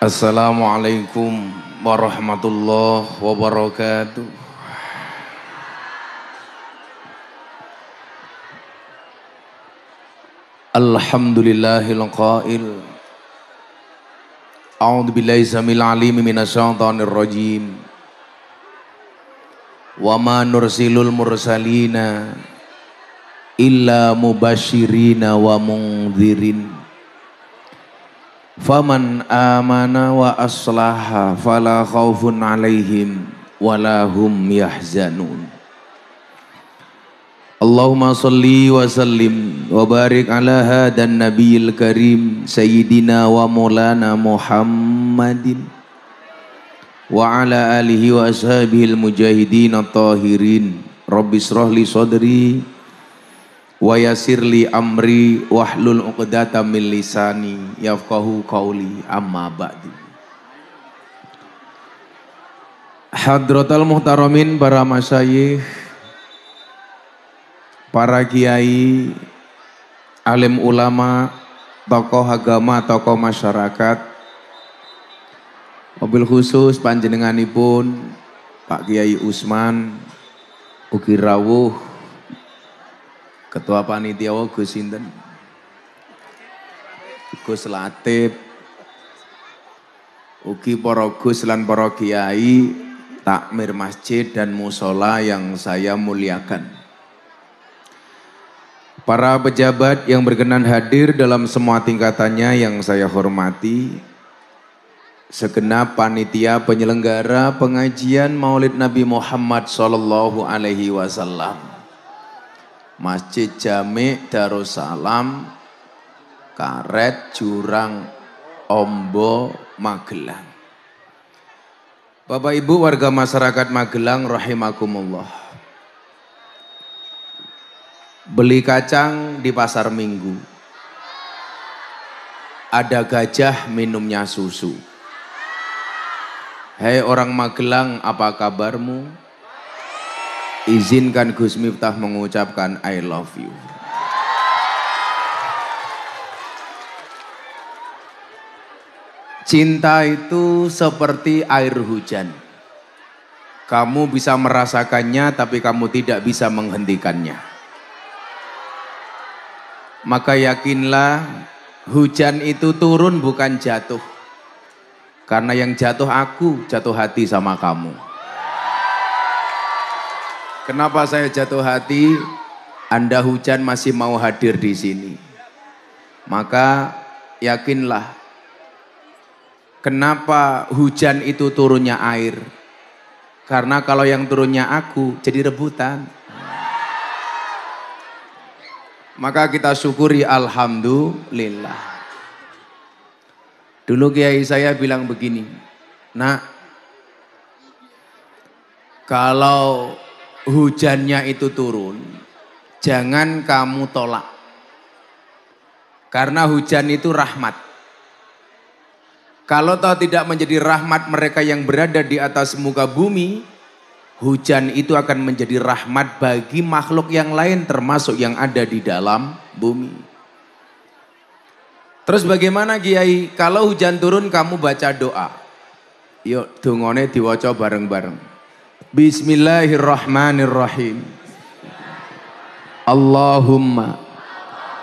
Assalamualaikum warahmatullahi wabarakatuh. Alhamdulillahil qail. A'udzu billahi samil alim minasyaitonir rajim. Wa ma nursilul mursalina illa mubashirina wa mungzirin faman amana wa aslaha fala khawfun alaihim wala hum yahzanun Allahumma salli wa sallim wa barik ala hadan nabiyil karim sayyidina wa maulana Muhammadin wa ala alihi wa al mujahidin at-tahirin rabbi israhli sadri wa yasirli amri wahlul uqdata min lisani yafqahu qawli amma ba'di Hadrotal muhtaramin para masyayikh para kiai alim ulama tokoh agama tokoh masyarakat mobil khusus panjenenganipun Pak Kiai Usman Ugi Rawuh Ketua panitia wo Gus sinten? Gus Latif. Ugi para Gus lan para kiai takmir masjid dan musola yang saya muliakan. Para pejabat yang berkenan hadir dalam semua tingkatannya yang saya hormati, segenap panitia penyelenggara pengajian Maulid Nabi Muhammad Sallallahu Alaihi Wasallam. Masjid Jami Darussalam Karet Jurang Ombo Magelang. Bapak Ibu warga masyarakat Magelang rahimakumullah. Beli kacang di pasar Minggu. Ada gajah minumnya susu. Hei orang Magelang, apa kabarmu? Izinkan Gus Miftah mengucapkan I love you. Cinta itu seperti air hujan. Kamu bisa merasakannya, tapi kamu tidak bisa menghentikannya. Maka yakinlah, hujan itu turun bukan jatuh, karena yang jatuh aku, jatuh hati sama kamu. Kenapa saya jatuh hati? Anda hujan masih mau hadir di sini. Maka yakinlah kenapa hujan itu turunnya air. Karena kalau yang turunnya aku jadi rebutan. Maka kita syukuri alhamdulillah. Dulu kiai saya bilang begini, "Nak, kalau hujannya itu turun, jangan kamu tolak. Karena hujan itu rahmat. Kalau tahu tidak menjadi rahmat mereka yang berada di atas muka bumi, hujan itu akan menjadi rahmat bagi makhluk yang lain termasuk yang ada di dalam bumi. Terus bagaimana Kiai? Kalau hujan turun kamu baca doa. Yuk dungone diwaca bareng-bareng. Bismillahirrahmanirrahim. Allahumma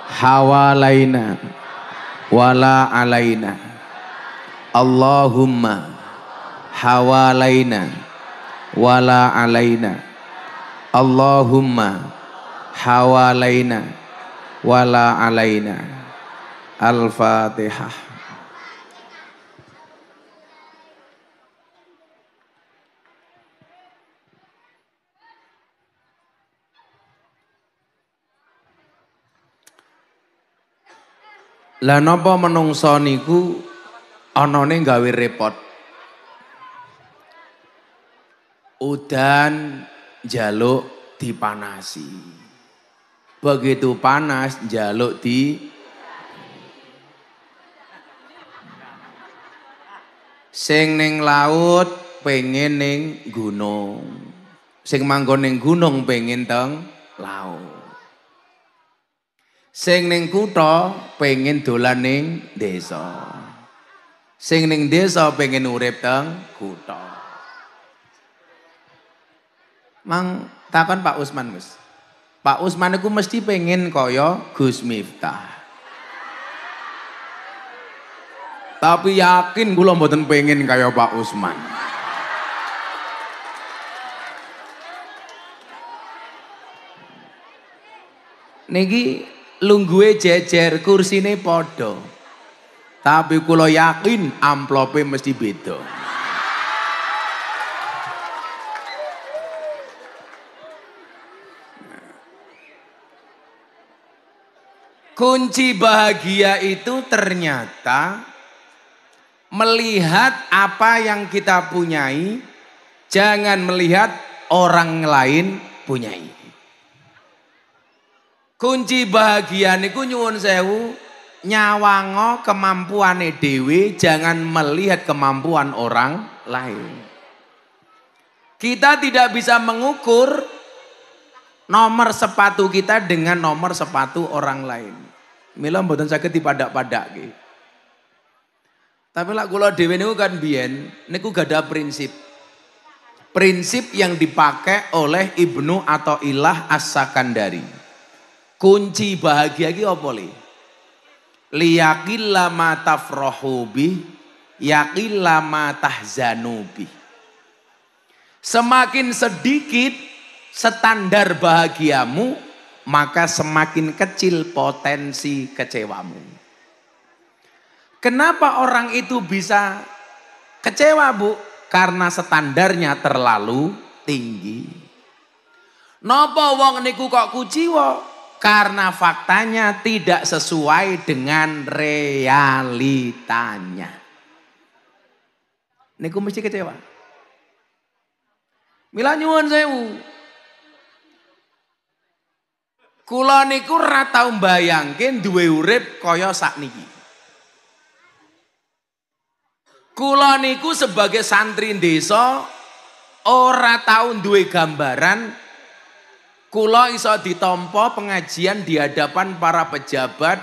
hawalaina wala alaina. Allahumma hawalaina wala alaina. Allahumma hawalaina wala alaina. Al-Fatihah. Lah napa menungso niku anane gawe repot. Udan jaluk dipanasi. Begitu panas jaluk di sing ning laut pengen ning gunung. Sing manggon ning gunung pengen teng laut. Sing ning kutha pengen dolan ning desa. Sing ning desa pengen urip teng kutha. Mang takon Pak Usman Gus. Pak Usman iku mesti pengen kaya Gus Miftah. Tapi yakin kula mboten pengen kaya Pak Usman. Niki Lungguwe jejer kursine podo Tapi kulo yakin amplope mesti beda. Kunci bahagia itu ternyata melihat apa yang kita punyai, jangan melihat orang lain punyai. Kunci bahagia niku nyuwun sewu nyawango kemampuan dewi jangan melihat kemampuan orang lain. Kita tidak bisa mengukur nomor sepatu kita dengan nomor sepatu orang lain. Mila mboten saged dipadak-padak gitu. Tapi lah kula dhewe niku kan biyen niku gada prinsip. Prinsip yang dipakai oleh Ibnu atau Ilah As-Sakandari. Kunci bahagia ki apa li? Liyaqilla ma tafrahu mata yaqilla ma tahzanu bi. Semakin sedikit standar bahagiamu, maka semakin kecil potensi kecewamu. Kenapa orang itu bisa kecewa, Bu? Karena standarnya terlalu tinggi. Napa wong niku kok kuciwa? Karena faktanya tidak sesuai dengan realitanya. Niku mesti kecewa. Mila nyuwun sewu. Kula niku ora tau mbayangke duwe urip kaya sakniki. Kula niku sebagai santri desa ora tau duwe gambaran Kulo iso ditompo pengajian di hadapan para pejabat,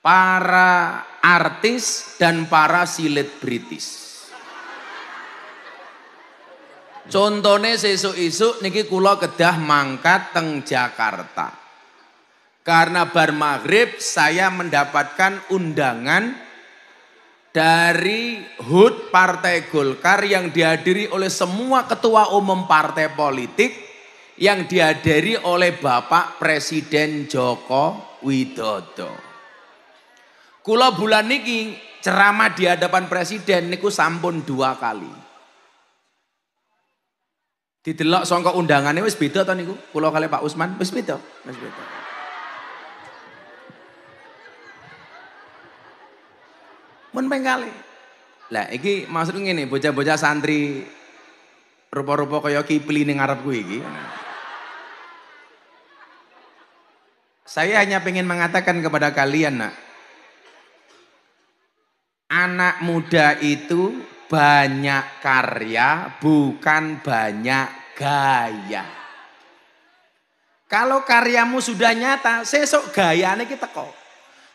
para artis dan para silet British. Contohnya sesuk-isuk niki kulo kedah mangkat teng Jakarta. Karena bar maghrib saya mendapatkan undangan dari HUT Partai Golkar yang dihadiri oleh semua ketua umum partai politik yang dihadiri oleh Bapak Presiden Joko Widodo. Kula bulan niki ceramah di hadapan presiden niku sampun dua kali. Didelok sangka undangannya wis beda to niku? Kula kali Pak Usman wis beda, wis beda. Mun kali. Lah iki maksud ngene, bocah-bocah santri rupa-rupa kaya kipli ning ngarep kuwi iki. Saya hanya ingin mengatakan kepada kalian nak. Anak muda itu banyak karya bukan banyak gaya. Kalau karyamu sudah nyata, sesok gayane kita kok.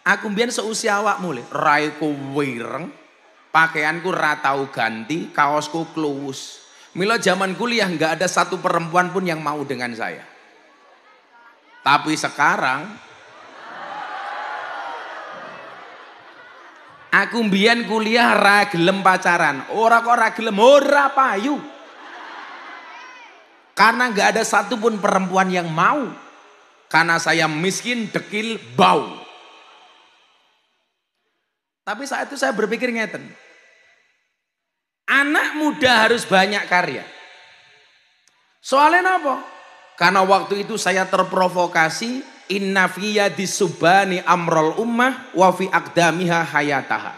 Aku mbien seusia mulai, mulai, raiku wireng, pakaianku ratau ganti, kaosku kluwus. Milo zaman kuliah nggak ada satu perempuan pun yang mau dengan saya. Tapi sekarang Aku mbiyen kuliah ra gelem pacaran. Ora kok ra gelem, ora payu. Karena nggak ada satupun perempuan yang mau. Karena saya miskin, dekil, bau. Tapi saat itu saya berpikir ngeten. Anak muda harus banyak karya. Soalnya apa? Karena waktu itu saya terprovokasi inna fiya disubani amrol ummah wa fi akdamiha hayataha.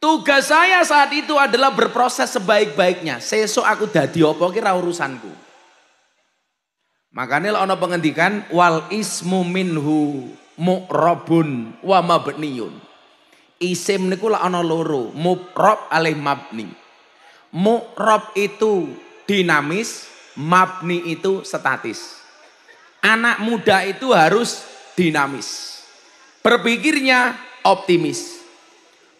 Tugas saya saat itu adalah berproses sebaik-baiknya. Sesok aku dadi apa ra urusanku. Makanya ono pengendikan wal ismu minhu mu'rabun wa mabniyun. Isim niku lak ana loro, mu'rab alih mabni. Mu'rab itu dinamis, Mabni itu statis. Anak muda itu harus dinamis. Berpikirnya optimis.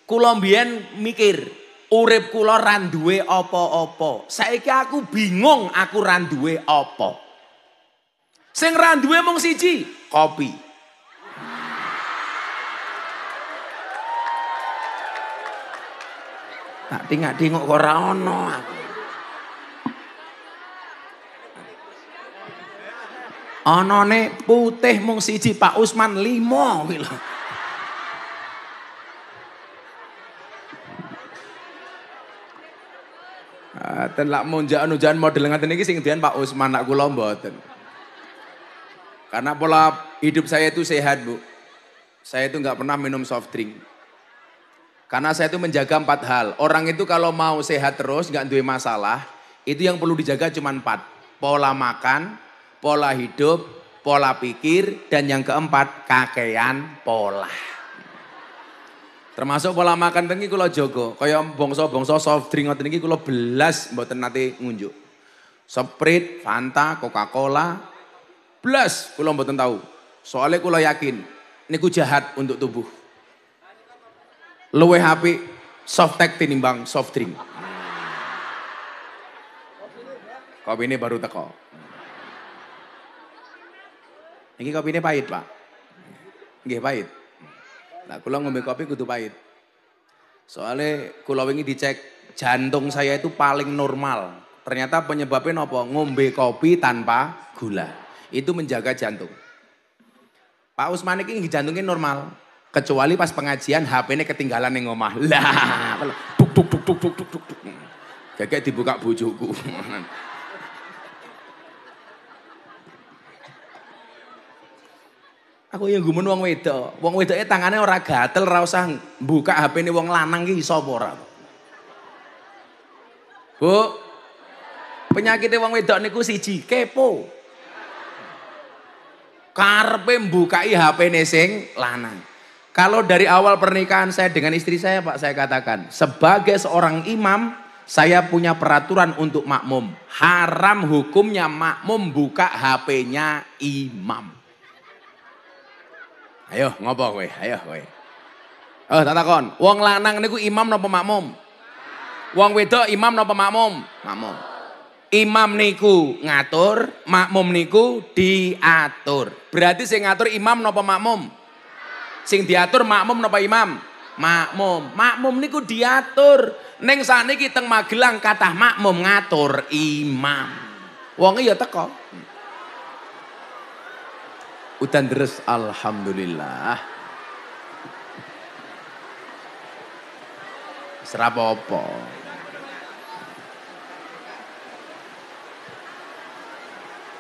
Kulombian mikir, urip kula randuwe opo. apa Saiki aku bingung aku randuwe opo. Sing randuwe mung siji, kopi. Tak tinggal tingok ora ana aku. Onone putih mung siji Pak Usman limo kuwi Ten lak munjakan-unjakan model ngaten iki sing dian Pak Usman lak kula Karena pola hidup saya itu sehat, Bu. Saya itu nggak pernah minum soft drink. Karena saya itu menjaga empat hal. Orang itu kalau mau sehat terus, nggak duwe masalah, itu yang perlu dijaga cuma empat. Pola makan, pola hidup, pola pikir, dan yang keempat kakean pola. Termasuk pola makan tinggi kulo jogo. Kaya bongso-bongso soft drink ngoten iki belas mboten nanti ngunjuk. Sprite, Fanta, Coca-Cola belas kulo mboten tahu. Soalnya kulo yakin niku jahat untuk tubuh. Luwe HP soft tech tinimbang soft drink. Kopi ini baru teko. Ini kopi ini pahit pak. Ini pahit. Nah kula ngombe kopi kudu pahit. Soalnya kula ini dicek jantung saya itu paling normal. Ternyata penyebabnya nopo ngombe kopi tanpa gula. Itu menjaga jantung. Pak Usman ini jantungnya normal. Kecuali pas pengajian hp ini ketinggalan yang ngomah. Lah, tuk tuk tuk tuk tuk tuk tuk. Kayak dibuka bujuku. Aku yang gumun wong wedok. Wong wedoknya tangannya ora gatel, ora usah buka hp ini wong lanang ki iso apa ora. Bu. Penyakite wong wedok niku siji kepo. Karpe mbukai hp ini sing lanang. Kalau dari awal pernikahan saya dengan istri saya, Pak, saya katakan, sebagai seorang imam, saya punya peraturan untuk makmum. Haram hukumnya makmum buka HP-nya imam. Ayo ngopo kowe, ayo kowe. Oh, tak takon, wong lanang niku imam napa makmum? Wong wedok imam napa makmum? Makmum. Imam niku ngatur, makmum niku diatur. Berarti sing ngatur imam napa makmum? Sing diatur makmum napa imam? Makmum. Makmum niku diatur. Ning sakniki teng Magelang kathah makmum ngatur imam. Wong ya teko. Utan deres alhamdulillah. Serapopo.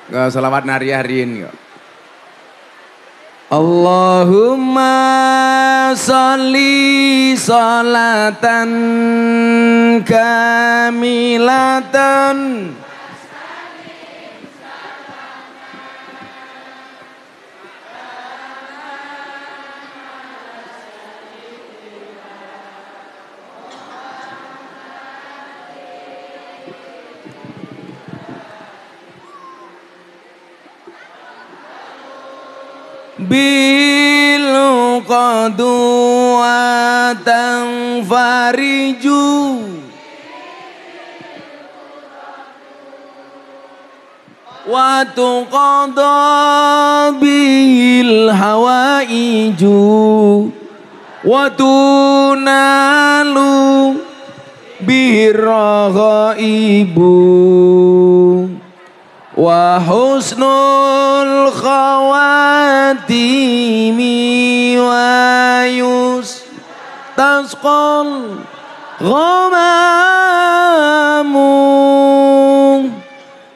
Nggak selamat nari hari ini. Allahumma salli salatan kamilatan Bil qaduwatan fariju wa tuqadha bil hawaiju wa tunalu ibu wa husnul khawatimi wa yus tasqal ghamamu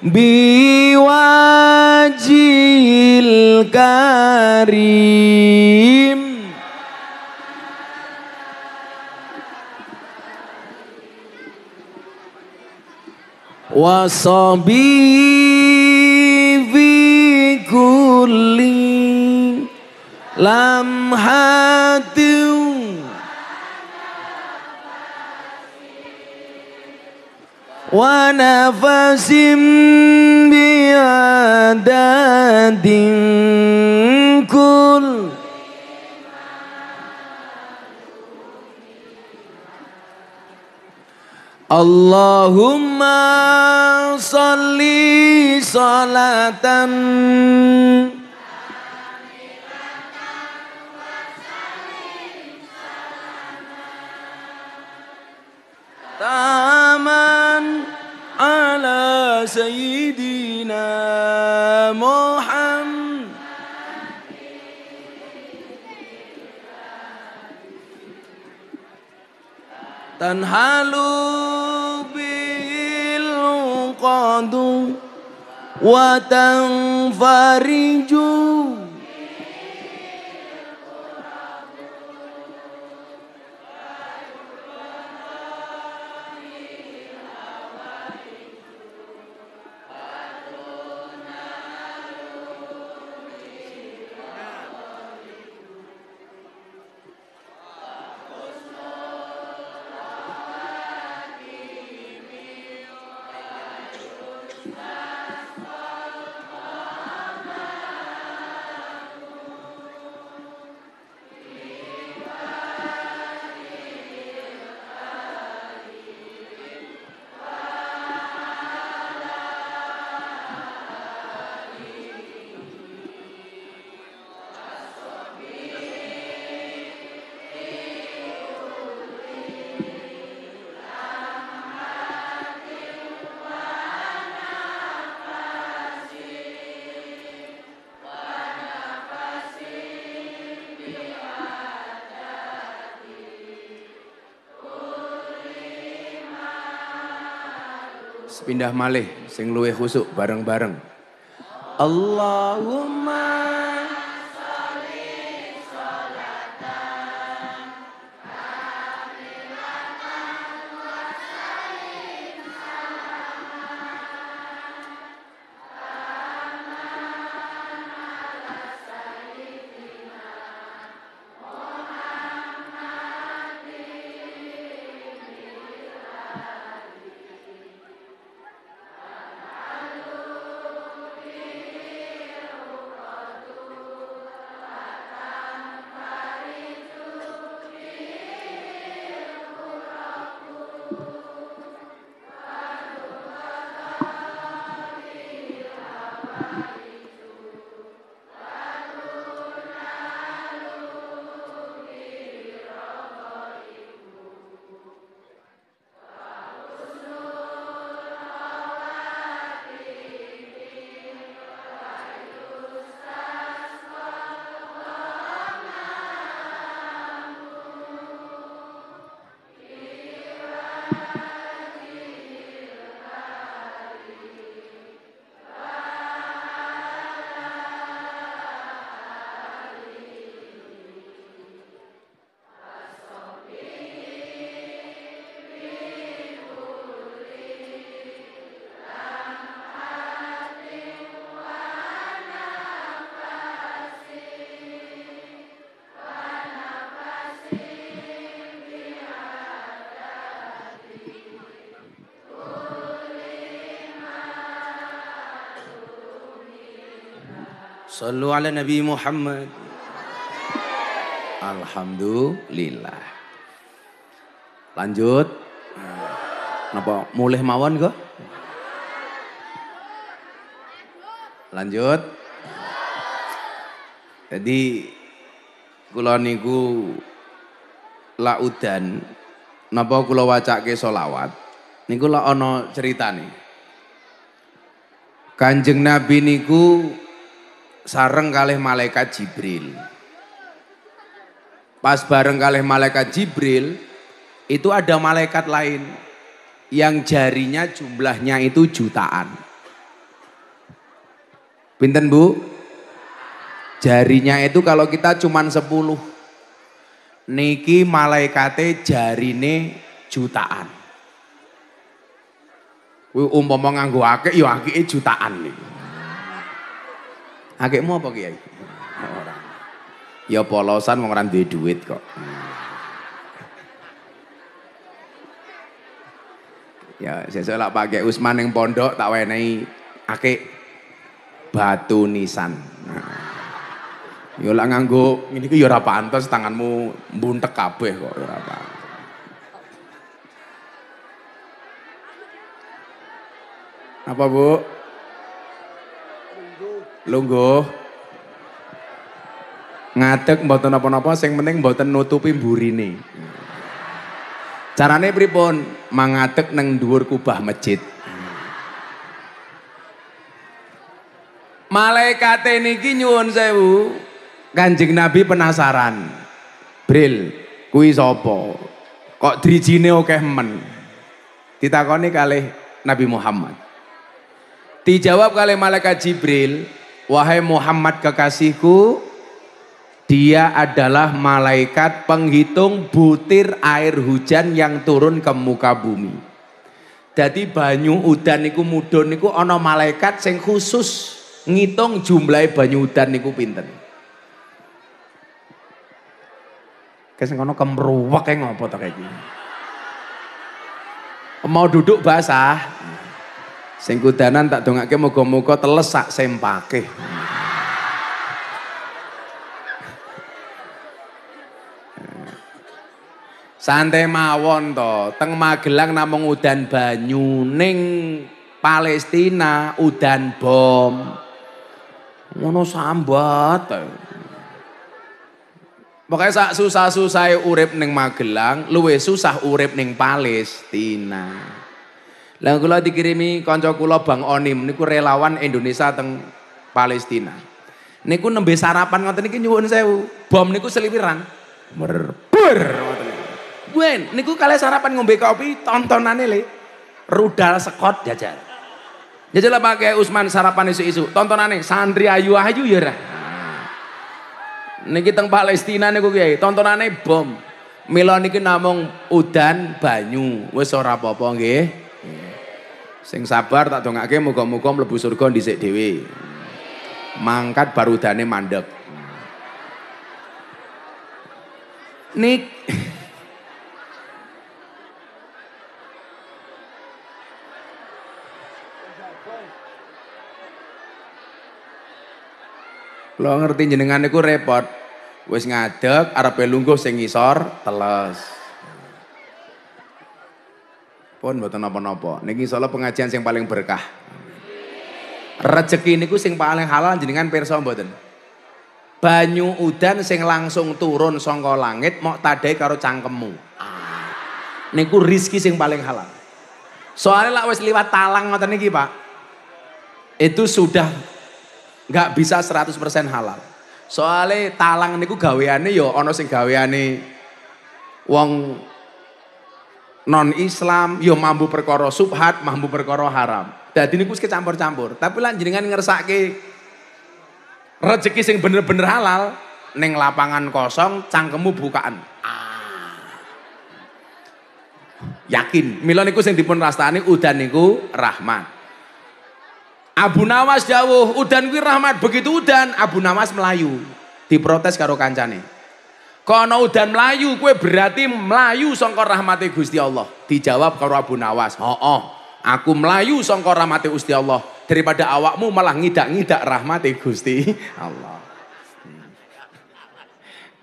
biwajil karim wasabi kulli lamhatin wa nafasim biadadin kulli Allahumma salli salatan Taman ala Sayyidina Muhammad Tanhalun تنقض وتنفرج pindah malih sing luwih khusuk bareng-bareng Allahumma Sallu ala Nabi Muhammad. Alhamdulillah. Lanjut. Napa mulih mawon kok? Lanjut. Jadi kula niku laudan napa kula wacake solawat niku lak ana ceritane. Kanjeng Nabi niku sareng kalih malaikat Jibril. Pas bareng kalih malaikat Jibril, itu ada malaikat lain yang jarinya jumlahnya itu jutaan. Pinten Bu? Jarinya itu kalau kita cuman sepuluh, Niki malaikate jarine jutaan. Kuwi umpama nganggo akeh ya akeh jutaan nih. Akikmu apa kiai? orang, Ya polosan wong ora duwe duit kok. Ya sesuk lak pakai Usman yang pondok tak wenehi akik batu nisan. Yo ya lak nganggo ngene iki ya ora pantes tanganmu mbuntek kabeh kok ya ora Apa Bu? Lungguh. Ngadeg mboten napa-napa sing penting mboten nutupi mburine. Carane pripun? Mangadeg neng dhuwur kubah masjid. Malaikat niki nyuwun sewu. Kanjeng Nabi penasaran. Bril, kuwi sapa? Kok drijine akeh men? Ditakoni kalih Nabi Muhammad. Dijawab kalih malaikat Jibril, Wahai Muhammad kekasihku, dia adalah malaikat penghitung butir air hujan yang turun ke muka bumi. Jadi banyu udan niku mudun niku ono malaikat sing khusus ngitung jumlah banyu udan niku pinten. Kesing kono kemruwek e ngopo to kayak gini. Mau duduk basah, Sing kudanan tak dongake moga-moga telesak sak sempake. Santai mawon to, teng Magelang namung udan banyu ning Palestina udan bom. Ngono sambat. Pokoknya sak susah-susah urip ning Magelang, luwih susah urip ning Palestina. Lalu kula dikirimi konco kula Bang Onim niku relawan Indonesia teng Palestina. Niku nembe sarapan ngoten niki nyuwun sewu. Bom niku seliwiran. Merbur ngoten. Wen niku kalian sarapan ngombe kopi tontonane le. Rudal sekot jajar. Jajalah pakai Usman sarapan isu-isu. Tontonane santri ayu-ayu ya ra. Nah. Niki teng Palestina niku kiai, tontonane bom. Milo. niki namung udan banyu, Wes ora apa-apa nggih. Sing sabar tak dongake muga-muga mlebu surga dhisik dhewe. Mangkat barudane mandek. Nik Lo ngerti jenengan niku repot. Wis ngadeg arepe lungguh sing ngisor teles. Pun buat nopo-nopo. Niki insyaallah pengajian yang paling berkah. Rezeki niku sing paling halal jenengan pirsa mboten. Banyu udan sing langsung turun songko langit mau tadai karo cangkemmu. Ah. Niku rizki sing paling halal. Soalnya lah wes liwat talang ngoten niki, Pak. Itu sudah nggak bisa 100% halal. Soalnya talang niku gaweane yo ya ono sing gaweane wong non Islam, yo ya mampu perkara subhat, mampu perkara haram. Dadi ini kecampur-campur. Tapi lanjut ngerasa ke rezeki yang bener-bener halal neng lapangan kosong cangkemu bukaan. Ah. Yakin, mila niku sing dipun rastani udan niku rahmat. Abu Nawas jauh, udan kuwi rahmat. Begitu udan, Abu Nawas melayu. Diprotes karo kancane. Kono udan melayu, kue berarti melayu songkor rahmati Gusti Allah. Dijawab karo Abu Nawas, oh, oh aku melayu songkor rahmati Gusti Allah. Daripada awakmu malah ngidak-ngidak rahmati Gusti Allah.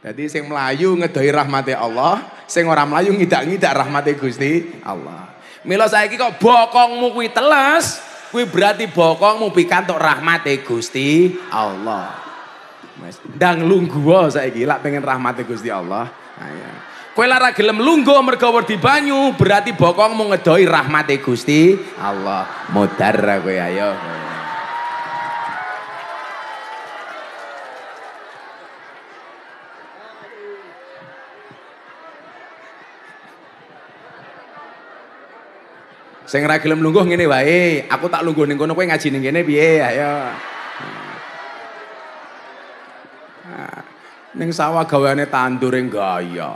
Jadi sing melayu ngedoi rahmati Allah, sing orang melayu ngidak-ngidak rahmati Gusti Allah. Milo saiki kok bokongmu kui telas, kui berarti bokongmu pikantuk rahmati Gusti Allah. Dang lungguh saya gila pengen rahmati Gusti Allah. Kue nah, iya. Kowe lara gelem lungguh mergo wedi banyu, berarti bokong mau ngedoi rahmate Gusti Allah. Modar kowe ayo. Sing ra gelem lungguh ngene wae, aku tak lungguh ning kono kowe ngaji ning kene piye ayo. Ning sawah gaweane tandure gaya.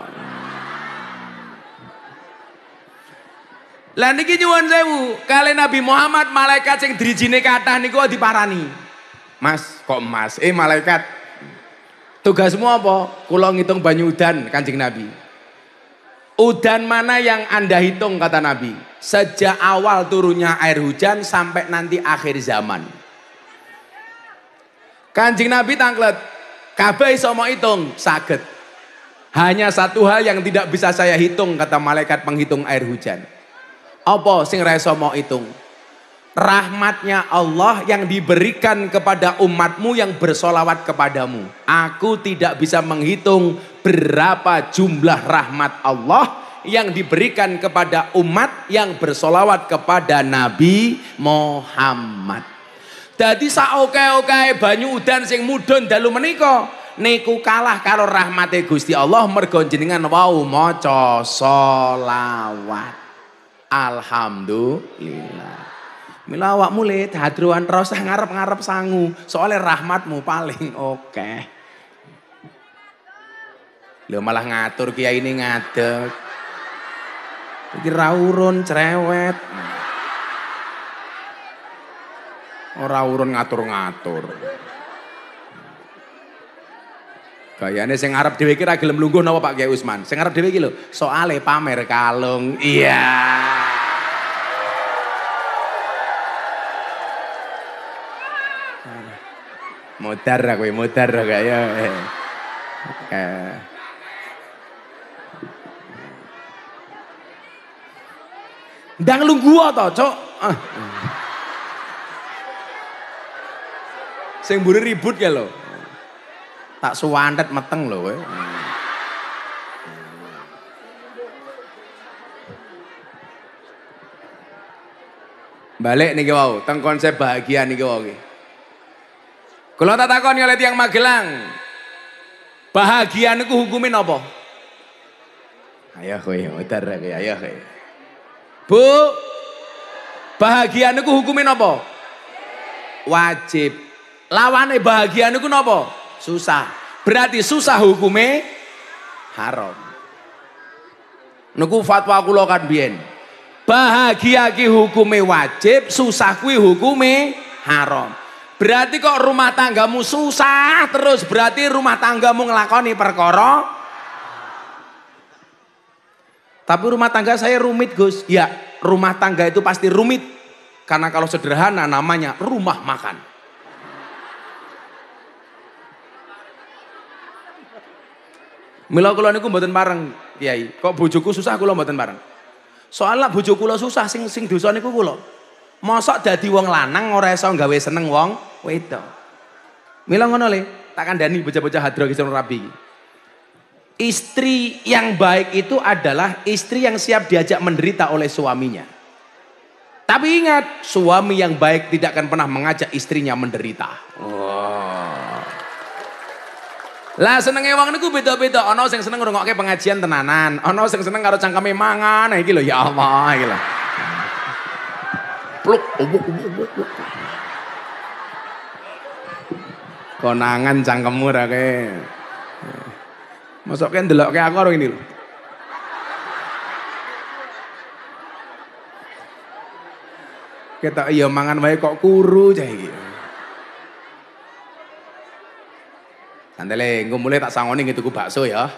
Lah niki nyuwun sewu, kali Nabi Muhammad malaikat sing drijine kathah niku diparani. Mas, kok Mas? Eh malaikat. Tugasmu apa? Kula ngitung banyu udan Kanjeng Nabi. Udan mana yang Anda hitung kata Nabi? Sejak awal turunnya air hujan sampai nanti akhir zaman. Kanjeng Nabi tanglet, Kabeh iso mau hitung, saged. Hanya satu hal yang tidak bisa saya hitung kata malaikat penghitung air hujan. Apa sing ra iso mau hitung? Rahmatnya Allah yang diberikan kepada umatmu yang bersolawat kepadamu. Aku tidak bisa menghitung berapa jumlah rahmat Allah yang diberikan kepada umat yang bersolawat kepada Nabi Muhammad. Dadi sak oke-oke banyu udan sing mudhun dalu meniko, niku kalah kalau rahmati Gusti Allah mergo jenengan wau co solawat, Alhamdulillah. Mila awakmu le hadruan rosah ngarep-ngarep sangu, soalnya rahmatmu paling oke. Okay. Lho malah ngatur kiai ini ngadek, Iki ra cerewet. Ora urun ngatur-ngatur. Gayane sing arep dhewe iki ra gelem lungguh napa Pak Kiai Usman? Sing arep dhewe iki lho, soale pamer kalung. Iya. Modar kowe, modar gak ya. Ndang lungguh to, Cuk. Ah. Sing buri ribut ya lo. Tak suwandet meteng lo Balik nih wau, teng konsep bahagia nih wau Kalau tak takon oleh tiang Magelang. Bahagia niku hukumin apa? Ayo kowe, utar kowe, ayo kowe. Bu, bahagia niku hukumin apa? Wajib. Lawane bahagia niku nopo Susah. Berarti susah hukume haram. Niku fatwa kula kan biyen. Bahagia ki hukume wajib, susah kuwi hukume haram. Berarti kok rumah tanggamu susah terus berarti rumah tanggamu ngelakoni perkara tapi rumah tangga saya rumit Gus. Ya rumah tangga itu pasti rumit. Karena kalau sederhana namanya rumah makan. Mila kula niku mboten pareng, Kiai. Kok bojoku susah kula mboten pareng. Soalnya bujuku kula susah sing sing dosa niku kula. Mosok dadi wong lanang ora iso gawe seneng wong wedok. Mila ngono le, tak kandhani bocah-bocah hadro kisah rabi. Istri yang baik itu adalah istri yang siap diajak menderita oleh suaminya. Tapi ingat, suami yang baik tidak akan pernah mengajak istrinya menderita. Wow. Lah senenge wong niku beda-beda. Ana sing seneng ngrungokke pengajian tenanan, ana sing seneng karo cangkeme mangan. Nah, iki lho ya Allah, iki lho. Pluk. Konangan cangkemmu ra ke. Mosok ke ndelokke aku karo ini lho. kita iya mangan wae kok kuru cah iki. Santele, engko mulai tak sangoni gitu ku bakso ya.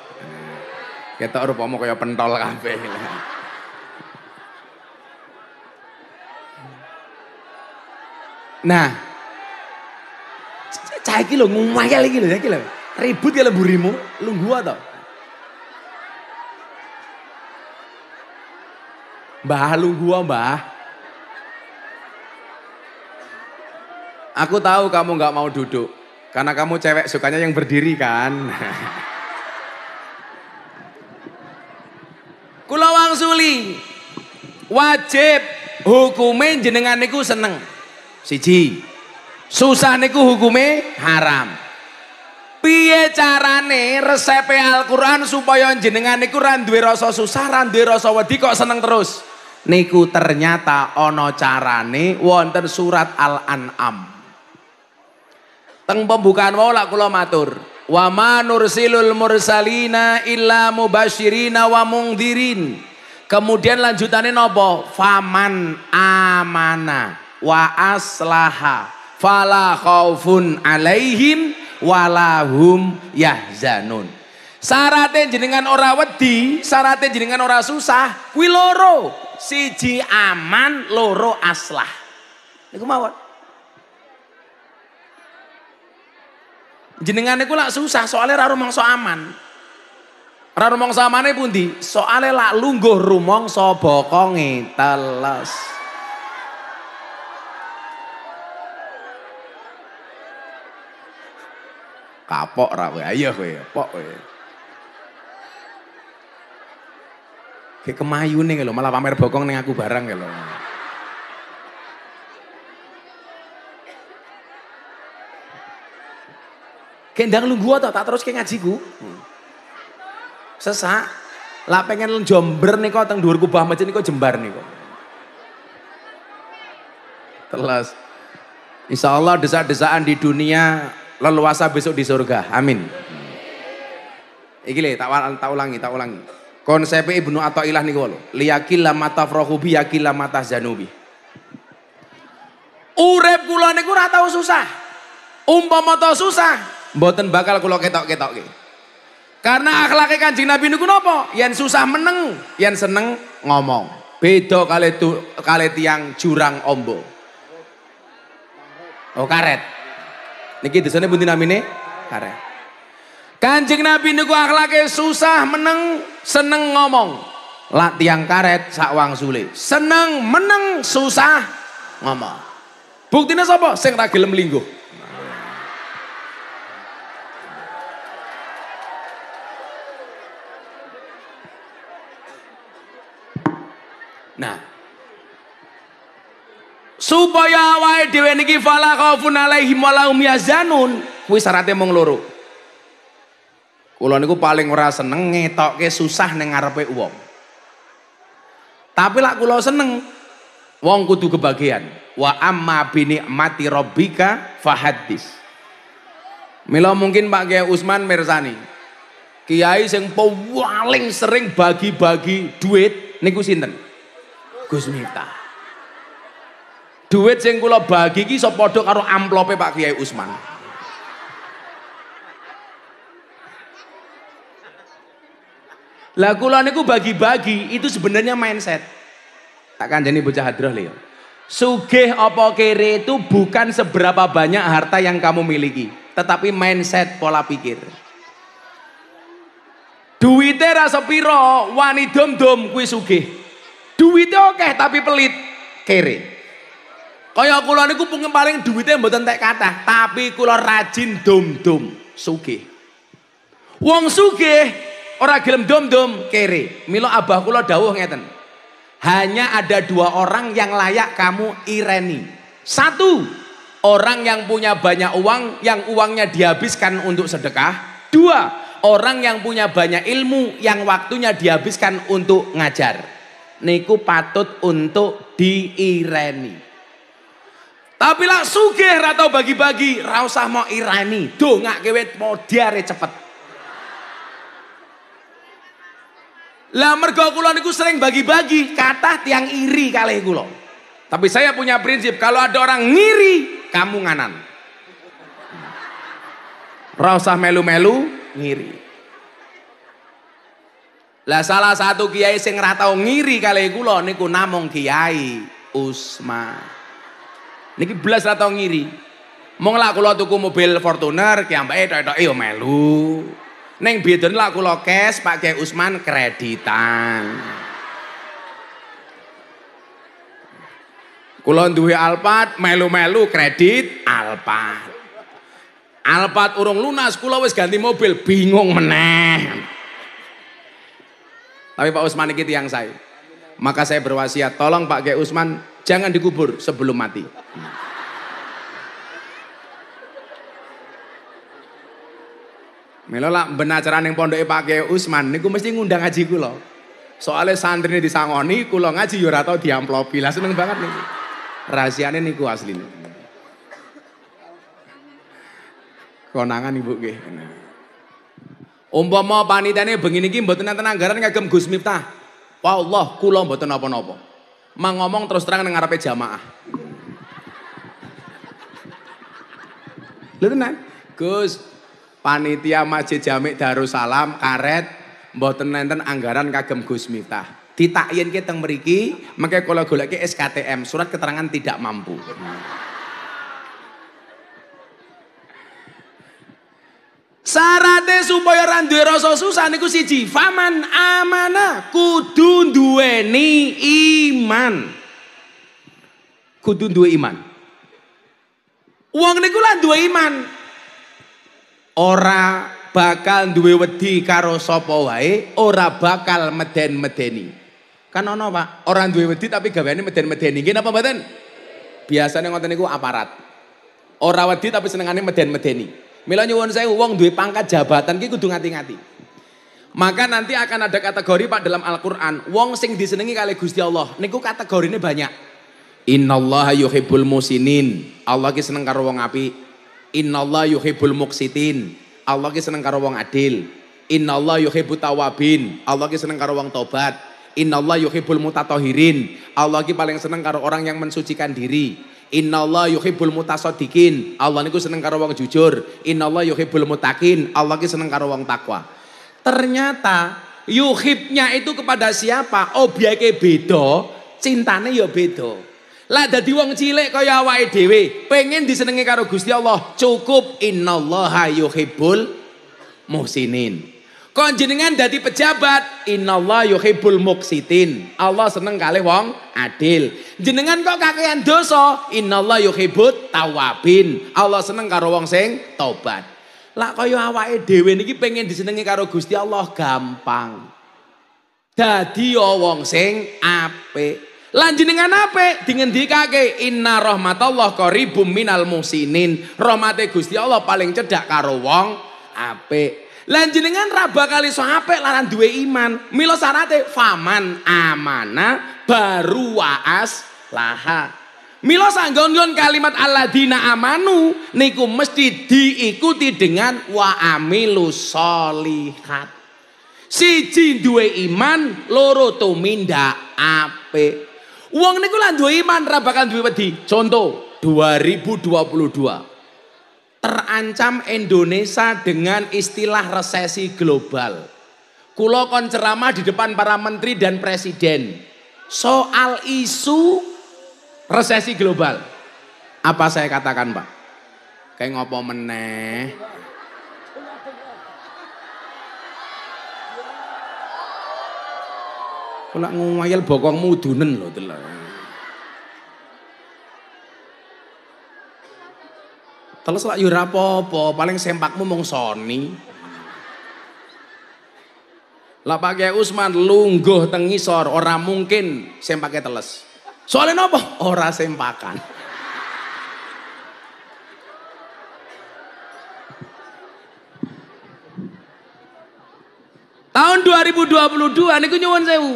kita orang pomo kayak pentol kafe. Nah, cai kilo lho ngumah iki lho iki Ribut ya leburimu, lu gua tau. Mbah lu gua, Mbah. Aku tahu kamu nggak mau duduk. Karena kamu cewek sukanya yang berdiri kan. Kula wangsuli wajib hukume jenengan niku seneng. Siji. Susah niku hukume haram. Piye carane resep Al-Qur'an supaya jenengan niku ra duwe rasa susah, ra duwe rasa wedi kok seneng terus? Niku ternyata ono carane wonten surat Al-An'am. Teng pembukaan mau lah kulo matur. Wa ma nursilul mursalina illa mubashirina wa mungdirin. Kemudian lanjutannya nopo? Faman amana wa aslaha fala khaufun alaihim walahum yahzanun. Syaratnya jenengan ora wedi, syaratnya jenengan ora susah, kuwi loro. Siji aman, loro aslah. Niku mawon. Jenengan itu lah susah soalnya ra mongso aman. Ra rumangsa amane di, soalnya lah lungguh bokong bokonge telas, Kapok ra ayah Ayo kowe, pok iya kowe. Kayak nih lo, malah pamer bokong nih aku barang lo. Kendang lunggu atau tak terus ke ngajiku. Sesak. Lah pengen jomber nih kok teng dhuwur kubah masjid kok jembar nih kok. Telas. Insya Allah desa-desaan di dunia leluasa besok di surga. Amin. Iki le tak, tak ulangi, tak ulangi. Konsep Ibnu Athaillah niku lho. Liyakilla mata bi yakilla mata zanubi. Urip kula niku ora tau susah. Umpama tau susah, Mboten bakal kula ketok-ketokke. Karena akhlaknya kanjeng Nabi niku napa? Yang susah meneng, yang seneng ngomong. Beda kali tu, kali tiang jurang ombo. Oh karet. Niki desane pundi namine? Karet. Kanjeng Nabi niku akhlaknya susah meneng, seneng ngomong. lak tiang karet sak wang sule. Seneng meneng susah ngomong. Buktinya sapa? Sing ra gelem lingguh. supaya awal dhewe niki fala khaufun alaihim wala hum yahzanun kuwi syaratnya mung loro kula niku paling ora seneng ngetokke susah neng ngarepe uang tapi lah kula seneng wong kudu kebagian wa amma bini mati robika fahadis Milo mungkin Pak Kiai Usman mirsani kiai sing paling sering bagi-bagi duit niku sinten Gus Miftah Duit yang kula bagi iki iso padha karo amplope Pak Kiai Usman. Lah kula niku bagi-bagi itu sebenarnya mindset. Tak jadi bocah hadroh lho. Ya. Sugih opo kere itu bukan seberapa banyak harta yang kamu miliki, tetapi mindset pola pikir. Duitnya rasa piro, wani dom-dom kuwi sugih. oke okay, tapi pelit, kere. Kaya kula niku paling duwite mboten tek kathah, tapi kula rajin dom-dom, sugih. Wong sugih ora gelem dom-dom kere. milo abah kula dawuh ngeten. Hanya ada dua orang yang layak kamu ireni. Satu, orang yang punya banyak uang yang uangnya dihabiskan untuk sedekah. Dua, orang yang punya banyak ilmu yang waktunya dihabiskan untuk ngajar. Niku patut untuk diireni. Tapi lah sugih ratau bagi-bagi, rasa mau irani, kewet mau diare cepet. Lah mergo kula niku sering bagi-bagi, kata tiang iri kali kula. Tapi saya punya prinsip, kalau ada orang ngiri, kamu nganan. Rasa melu-melu ngiri. Lah salah satu kiai sing ratau ngiri kali kula niku namung kiai Usman. Niki belas atau ngiri. mau ngelaku lo tuku mobil Fortuner kayak itu tok iyo yo melu. Neng Biden lak lo cash Pak Usman kreditan. Kulon duwe Alphard melu-melu kredit Alphard. Alphard urung lunas kulo wis ganti mobil bingung meneh. Tapi Pak Usman ini yang saya. Maka saya berwasiat, tolong Pak Kiai Usman Jangan dikubur sebelum mati. Melola benacaran yang pondok e Pak Kiai Pak Usman niku mesti ngundang haji kula. Soale santrine disangoni kula ngaji ya ora tau diamplopi. Lah seneng banget nih Rahasiane niku nih. Konangan Ibu nggih. Umpama panitane bengi niki mboten nenten anggaran kagem Gus Miftah. Wah Allah kula mboten napa-napa mang ngomong terus terang dengan ngarepe jamaah. Lalu tenan. Gus, panitia Masjid Jamik Darussalam karet mboten nenten anggaran kagem Gus Miftah. kita teng mriki, mengke gula ke SKTM, surat keterangan tidak mampu. Syaratnya supaya orang rasa susah niku siji, faman amana kudu duweni iman. Kudu duwe iman. uang niku lan duwe iman. Ora bakal duwe wedi karo sapa wae, ora bakal meden-medeni. Kan ana, Pak, ora duwe wedi tapi gaweane meden-medeni. Nggih napa mboten? Biasane ngoten niku aparat. Ora wedi tapi senengane meden-medeni. Mila nyuwun saya uang duit pangkat jabatan gitu kudu ngati-ngati. Maka nanti akan ada kategori Pak dalam Al-Qur'an, wong sing disenengi kali Gusti Allah. Niku kategorinya banyak. Inna Allah yuhibbul musinin. Allah ki seneng karo wong Inna Allah yuhibbul muksitin, Allah ki seneng karo wong adil. Allah yuhibbut tawabin. Allah ki seneng karo wong tobat. Allah yuhibbul mutatohirin. Allah ki paling seneng karo orang yang mensucikan diri. Allah yuhibbul mutasadiqin. Allah niku seneng karo wong jujur. Allah yuhibbul mutakin. Allah ki seneng karo wong takwa. Ternyata yuhibnya itu kepada siapa? Obyeke beda, cintane ya beda. Lah dadi wong cilik kaya awake dhewe, pengen disenengi karo Gusti Allah, cukup innallaha yuhibbul muhsinin. Kon jenengan dadi pejabat, innallaha yuhibbul muksitin, Allah seneng kali wong adil. Jenengan kok kakean dosa, innallaha yuhibbut tawabin. Allah seneng karo wong sing tobat. Lah kaya awake dhewe niki pengen disenengi karo Gusti Allah gampang. Dadi yo ya wong sing apik. Lan jenengan apik dingendikake inna rahmatallah qaribum minal musinin. Rahmate Gusti Allah paling cedak karo wong apik. Lan jenengan ra kali iso laran dua iman. Milo sarate faman amana baru waas laha. Milo sanggon kalimat dina amanu niku mesti diikuti dengan wa amilu solihat. Siji dua iman, loro minda ape. uang niku lan dua iman raba dua dua peti. Contoh 2022 terancam Indonesia dengan istilah resesi global. Kulo kon ceramah di depan para menteri dan presiden soal isu resesi global. Apa saya katakan, Pak? Kayak ngopo meneh. Kalau ngomayel bokongmu dunen loh telah. Terus setelah Yura Popo, paling sempakmu mong Sony. Lah pakai Usman lungguh tengisor orang mungkin sempaknya teles. Soalnya nopo, Ora sempakan. Tahun 2022 niku nyuwun sewu.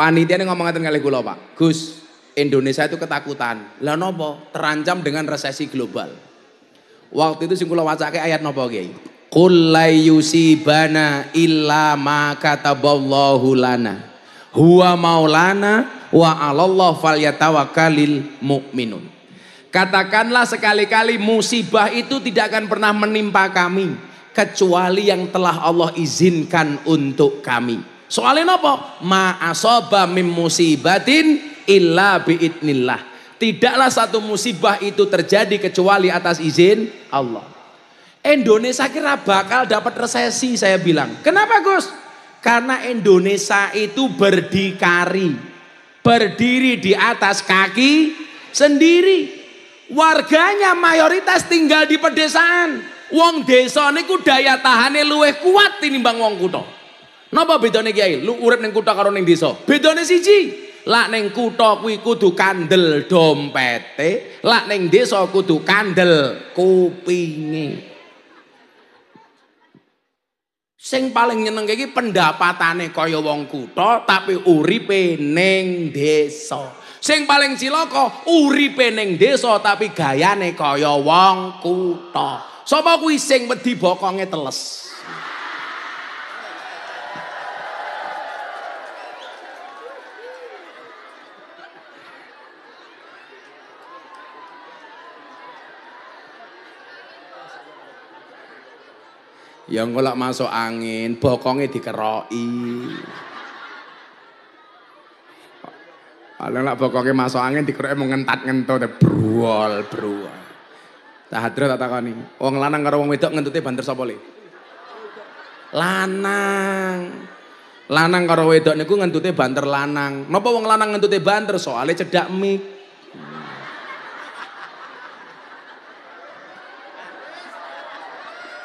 Panitia ini ngomong ngatain kali kula Pak. Gus, Indonesia itu ketakutan. Lah nopo? Terancam dengan resesi global. Waktu itu sing kula wacake ayat napa Kiai? Qul la yusibana illa ma kataballahu lana. Huwa maulana wa 'alallah falyatawakkalil mu'minun. Katakanlah sekali-kali musibah itu tidak akan pernah menimpa kami kecuali yang telah Allah izinkan untuk kami. Soalnya apa? Ma asaba mim musibatin illa biidnillah. Tidaklah satu musibah itu terjadi kecuali atas izin Allah. Indonesia kira bakal dapat resesi saya bilang. Kenapa Gus? Karena Indonesia itu berdikari. Berdiri di atas kaki sendiri. Warganya mayoritas tinggal di pedesaan. Wong desa niku daya tahane luwe kuat ini bang wong kutha. Napa bedane Kiai? Lu urip ning kutha karo ning desa? Bedane siji. lak ning kutha kuwi kudu kandel dompete, lak ning desa kudu kandel kupinge. Sing paling nyeneng iki pendapatane kaya wong kutha tapi uripe ning desa. Sing paling ciloko uripe ning desa tapi gayane kaya wong kutha. Sapa kuwi sing wedi bokonge teles? yang ngolak masuk angin, bokongnya dikeroi. Kalau lak bokongnya masuk angin mau ngentat ngentut bruwol bruwol. Tahadro tak nih, wong lanang karo wong wedok ngentutnya banter sapa le? Lanang. Lanang karo wedok niku ngentutnya banter lanang. Napa wong lanang ngentutnya banter soalnya cedak mik.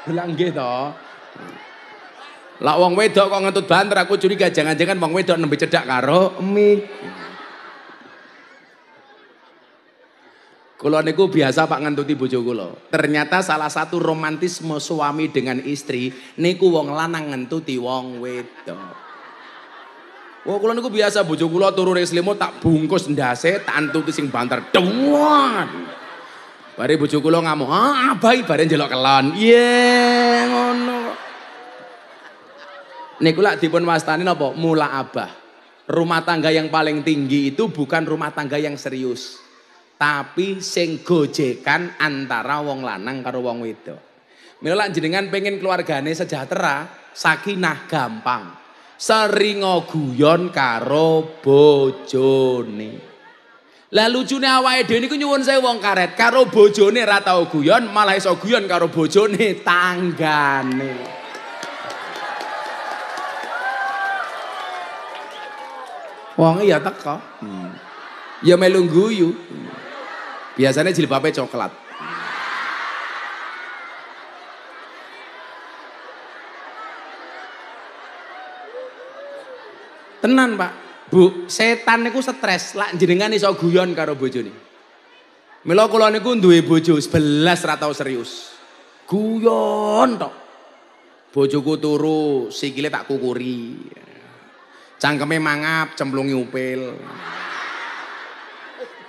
Bilang gitu, Lah wong wedok kok ngentut banter aku curiga jangan-jangan wong wedok nembe cedak karo mik. Kalau niku biasa Pak ngentuti bojo kula. Ternyata salah satu romantisme suami dengan istri niku wong lanang ngentuti wong wedok. Wah kula niku biasa bojo kula turu ring tak bungkus ndase tak antuti sing banter. Dewan. Bari bojo kulo ngamuk, "Ah, abai bari njelok kelon." Iya, ngono. Niku lak dipun wastani napa? Mula abah. Rumah tangga yang paling tinggi itu bukan rumah tangga yang serius. Tapi sing gojekan antara wong lanang karo wong wedok. Mila jenengan pengen keluargane sejahtera, sakinah gampang. Seringo guyon karo bojone. Lah lucune awake dhewe niku nyuwun saya wong karet karo bojone ra tau guyon, malah iso guyon karo bojone tanggane. Wong ya teko. Hmm. Ya melu guyu. Hmm. Biasanya jilbabnya coklat. Hmm. Tenan, Pak. Bu, setan niku stres, lak jenengan iso guyon karo bojone. Mila kula niku duwe bojo 11 ra tau serius. Guyon tok. Bojoku turu, sikile tak kukuri. Cangkeme mangap, cemplungi upil.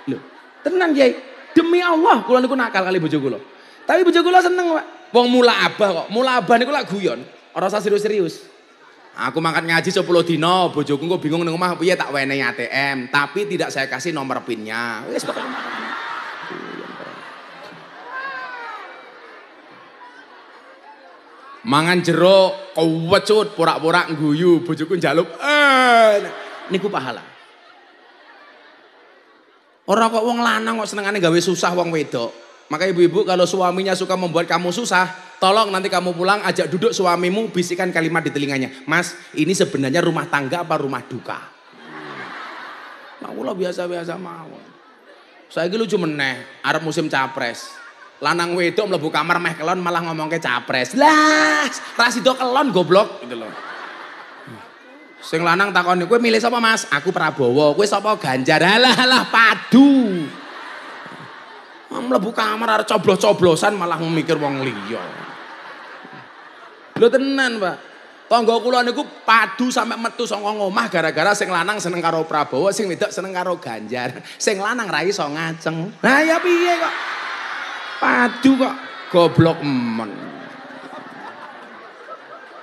Lho, tenang Kyai. Demi Allah kula niku nakal kali bojo kula. Tapi bojo kula seneng, Pak. Wong mula abah kok. Mula abah niku lak guyon, ora serius-serius. Aku makan ngaji sepuluh dino, bojoku kok bingung nang omah piye tak wenehi ATM, tapi tidak saya kasih nomor PIN-nya. Wis Mangan jeruk, kewecut, porak-porak guyu, bojoku njaluk. Eh, nah, niku pahala. Orang kok wong lanang kok senengane gawe susah wong wedok. Maka ibu-ibu kalau suaminya suka membuat kamu susah, Tolong nanti kamu pulang ajak duduk suamimu bisikan kalimat di telinganya. Mas, ini sebenarnya rumah tangga apa rumah duka? mau biasa biasa-biasa Saya gitu lucu meneh, Arab musim capres. Lanang wedok mlebu kamar meh kelon malah ngomong ke capres. Lah, rasido kelon goblok gitu loh. Sing lanang takoni, gue milih sama Mas?" "Aku Prabowo." gue sapa, Ganjar?" lah lah padu." Mlebu kamar arep coblos-coblosan malah memikir wong liya. Lo tenan, Pak. Tonggo kulon itu padu sampai metu songong ngomah, gara-gara sing lanang seneng karo Prabowo, sing wedok seneng karo Ganjar. Sing lanang Rai song ngaceng. Nah ya piye kok? Padu kok goblok men.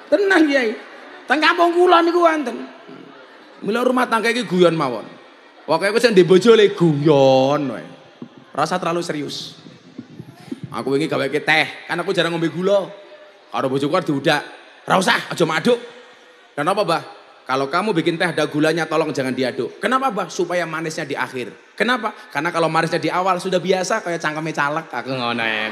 Tenan ya, tang kampung kulon itu anten, Mila rumah tangga itu guyon mawon. Pokoke kowe sing bojo le guyon Rasa terlalu serius. Aku ingin gawe teh, karena aku jarang ngombe gula. Kalau bojoku harus diudak. rausah, usah, aja maduk. Dan apa, bah? Kalau kamu bikin teh ada gulanya tolong jangan diaduk. Kenapa, bah? Supaya manisnya di akhir. Kenapa? Karena kalau manisnya di awal sudah biasa kayak cangkeme calak. Aku ngono ya,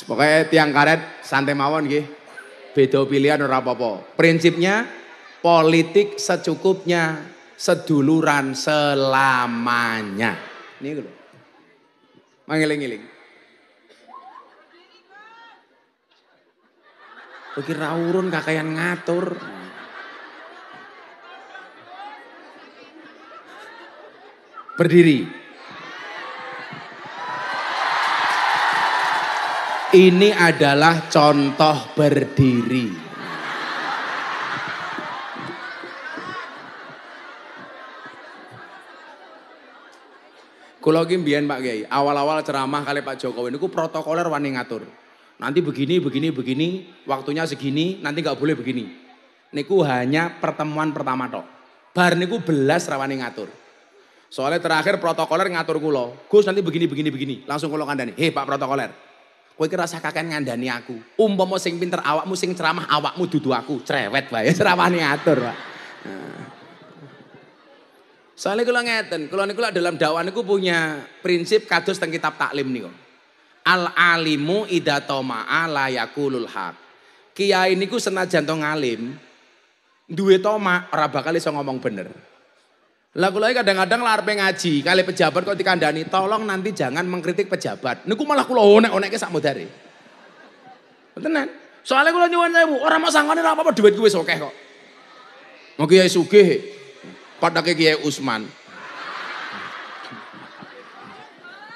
Pokoknya tiang karet santai mawon gih. Beda pilihan ora apa-apa. Prinsipnya politik secukupnya seduluran selamanya. Ini gitu lho. Mangiling-iling. Bagi raurun kakayan ngatur. Berdiri. Ini adalah contoh berdiri. Kalau iki mbiyen Pak Kiai, awal-awal ceramah kali Pak Jokowi itu, protokoler wani ngatur. Nanti begini, begini, begini, waktunya segini, nanti nggak boleh begini. Niku hanya pertemuan pertama toh. Bar niku belas rawani ngatur. Soalnya terakhir protokoler ngatur kulo. Gus nanti begini, begini, begini. Langsung kulo kandani. Hei Pak protokoler. Kue kira kakek ngandani aku. mau sing pinter awakmu sing ceramah awakmu dudu aku. Cerewet ya, ceramah ngatur, Pak. Nah. Soalnya kalau ngeten, kalau niku dalam dakwah niku punya prinsip kados teng kitab taklim niku. Al alimu ida toma la yakulul haq. Kiai niku senajan to alim duwe toma ora bakal iso ngomong bener. Lah kula kadang-kadang lah arepe ngaji, kali pejabat kok dikandani, tolong nanti jangan mengkritik pejabat. Niku malah kulo onek onek sak modare. Tenan. Soalnya kula nyuwun sewu, ora mau sangone ora apa-apa gue kuwi akeh kok. Mau kiai sugih, pada Kiai Usman.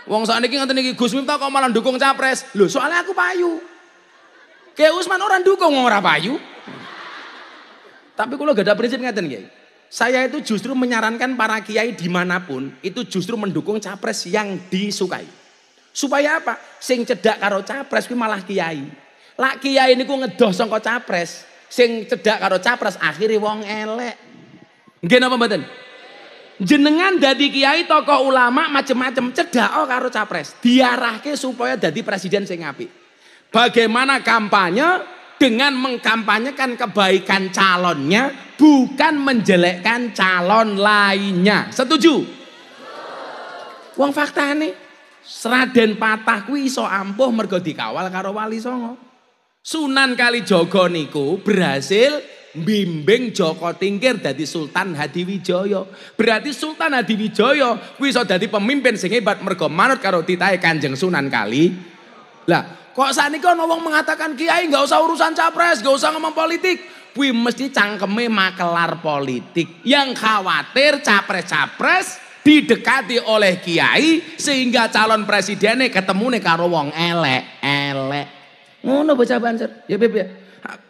Wong saat ini ngerti niki Gus Miftah kok malah dukung capres. Loh soalnya aku payu. Kiai Usman orang dukung orang payu. Tapi kalau gak ada prinsip ngerti Kiai. Saya itu justru menyarankan para kiai dimanapun itu justru mendukung capres yang disukai. Supaya apa? Sing cedak karo capres itu malah kiai. Lak kiai ini ku ngedosong kau capres, sing cedak karo capres akhirnya wong elek. Nggih napa mboten? Jenengan dadi kiai tokoh ulama macam-macam cedhak oh karo capres diarahke supaya dadi presiden sing apik. Bagaimana kampanye dengan mengkampanyekan kebaikan calonnya bukan menjelekkan calon lainnya. Setuju? Wong fakta nih, Seraden patah kuwi iso ampuh mergo dikawal karo Wali Songo. Sunan Kalijogo niku berhasil bimbing Joko Tingkir dadi Sultan Hadiwijaya. Berarti Sultan Hadiwijaya kuwi iso dadi pemimpin sing hebat mergo manut karo titahe Kanjeng Sunan Kali. Lah, kok saniki ana wong mengatakan kiai nggak usah urusan capres, nggak usah ngomong politik. Kuwi mesti cangkeme makelar politik. Yang khawatir capres-capres didekati oleh kiai sehingga calon presidennya ketemu nih karo wong elek elek ngono bocah banser ya beb ya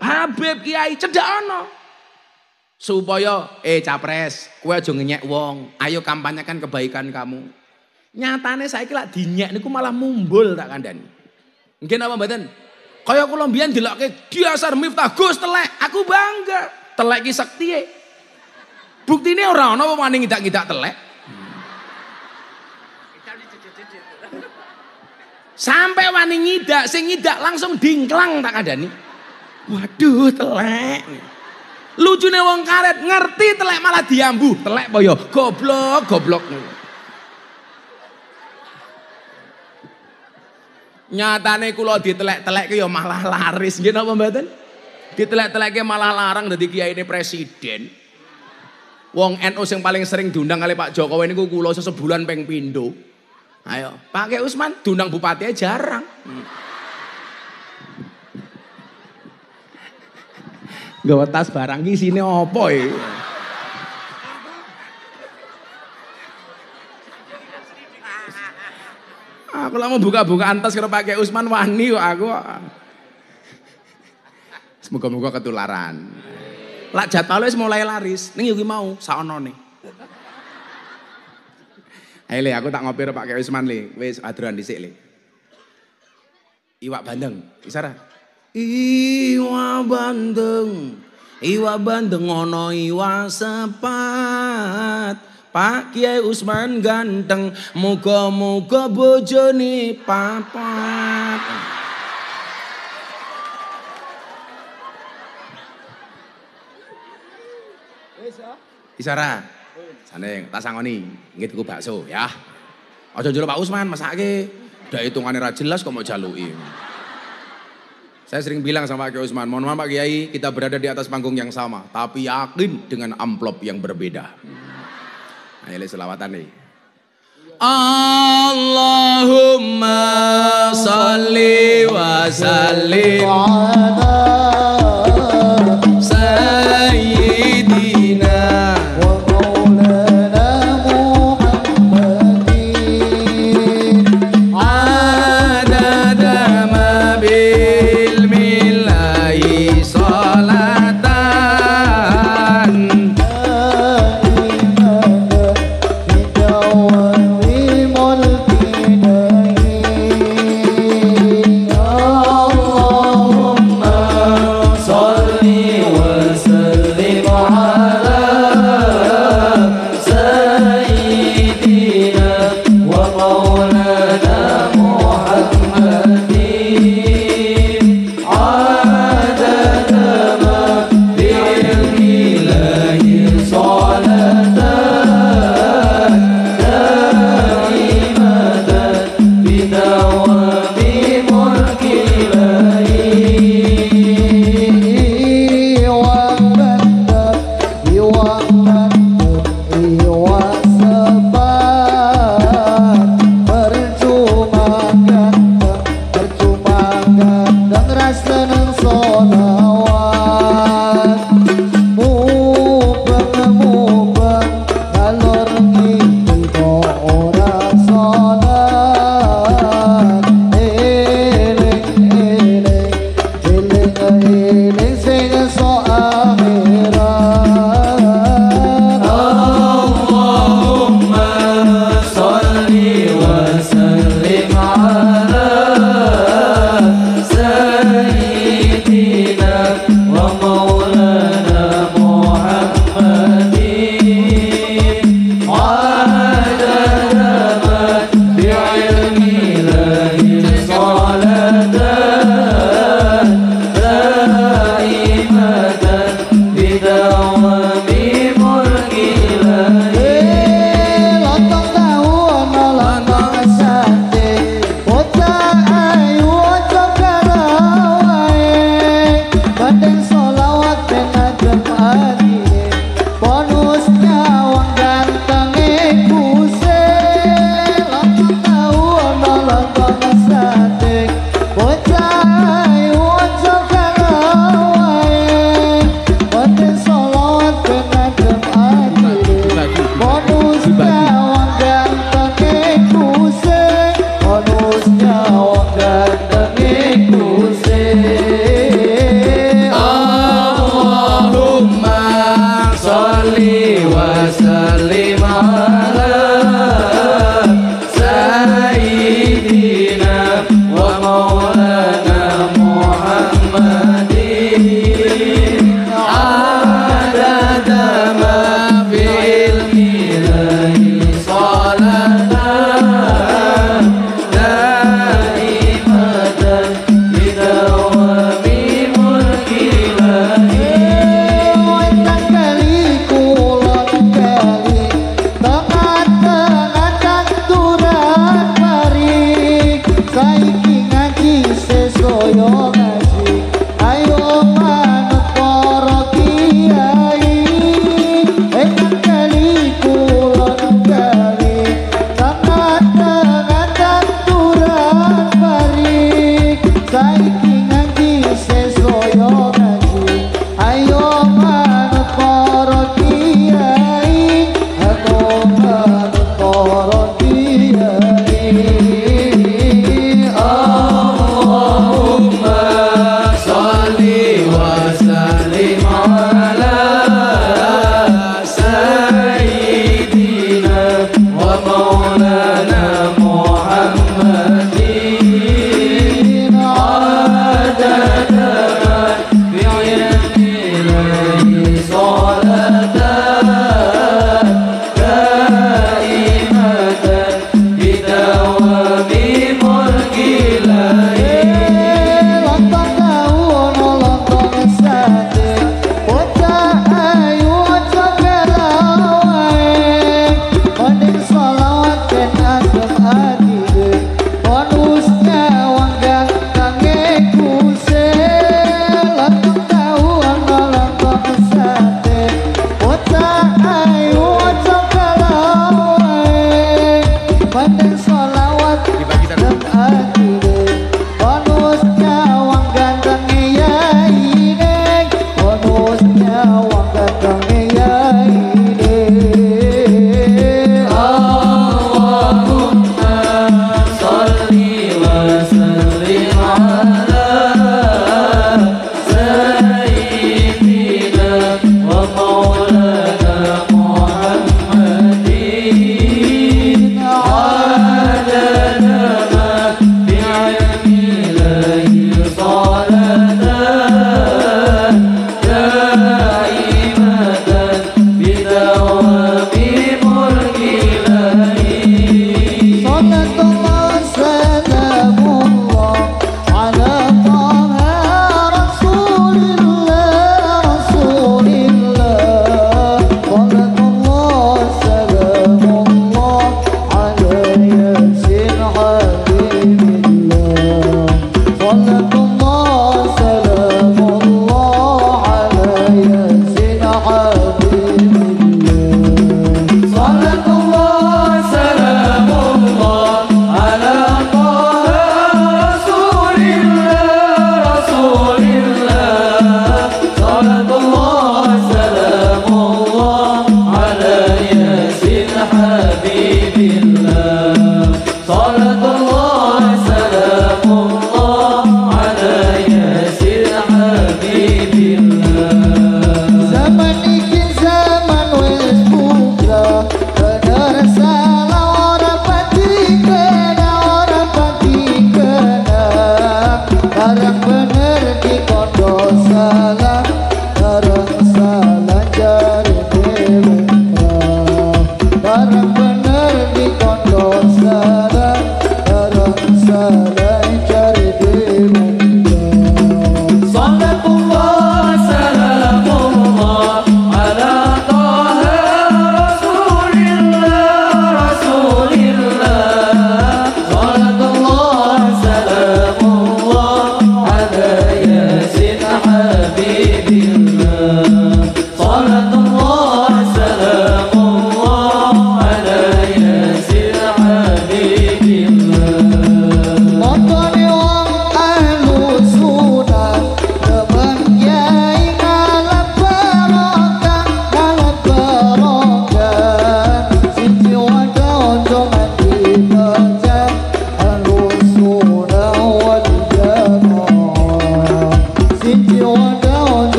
Habib Kiai cedak ana. Supaya eh capres, kowe aja ngenyek wong. Ayo kampanyekan kebaikan kamu. Nyatane saiki lak dinyek niku malah mumbul tak kandhani. Mungkin apa mboten? Kaya kula mbiyen delokke diasar Miftah Gus telek, aku bangga. Telek ki e. Buktine ora ana apa maning ngidak-ngidak telek. Sampai wani ngidak, sing ngidak langsung dingklang tak kandhani. Waduh telek. nih wong karet ngerti telek malah diambu, telek boyo ya? goblok goblok. Nyatane kulo ditelek-telek yo ya malah laris nggih napa mboten? ditelek ke malah larang dari Kiai ini presiden. Wong NU NO yang paling sering diundang kali Pak Jokowi ini kulo sebulan peng Ayo, pakai Usman diundang bupati jarang. Hmm. gawat tas barang di sini opo ya. E? Aku lama buka buka antas kalau pakai Usman wani kok aku. Semoga-moga ketularan. Lak jadwalnya mulai laris. ini yuk mau saono nih. Hei, aku tak ngopi Pak Kiai Usman li, Wih, adroan dhisik le. Iwak bandeng, isara. Iwa bandeng, iwa bandeng ono iwa sepat. Pak Kiai Usman ganteng, muka muka bojone papat. Ya? Isara. Saneng, tak sangoni, nggih tuku bakso ya. Ojo njaluk Pak Usman masake. Dak hitungane ra jelas kok mau jaluin. Saya sering bilang sama Kiai Usman, mohon maaf Pak Kiai, kita berada di atas panggung yang sama, tapi yakin dengan amplop yang berbeda. Ayo nah, selawatan nih. Allahumma salli wa sallim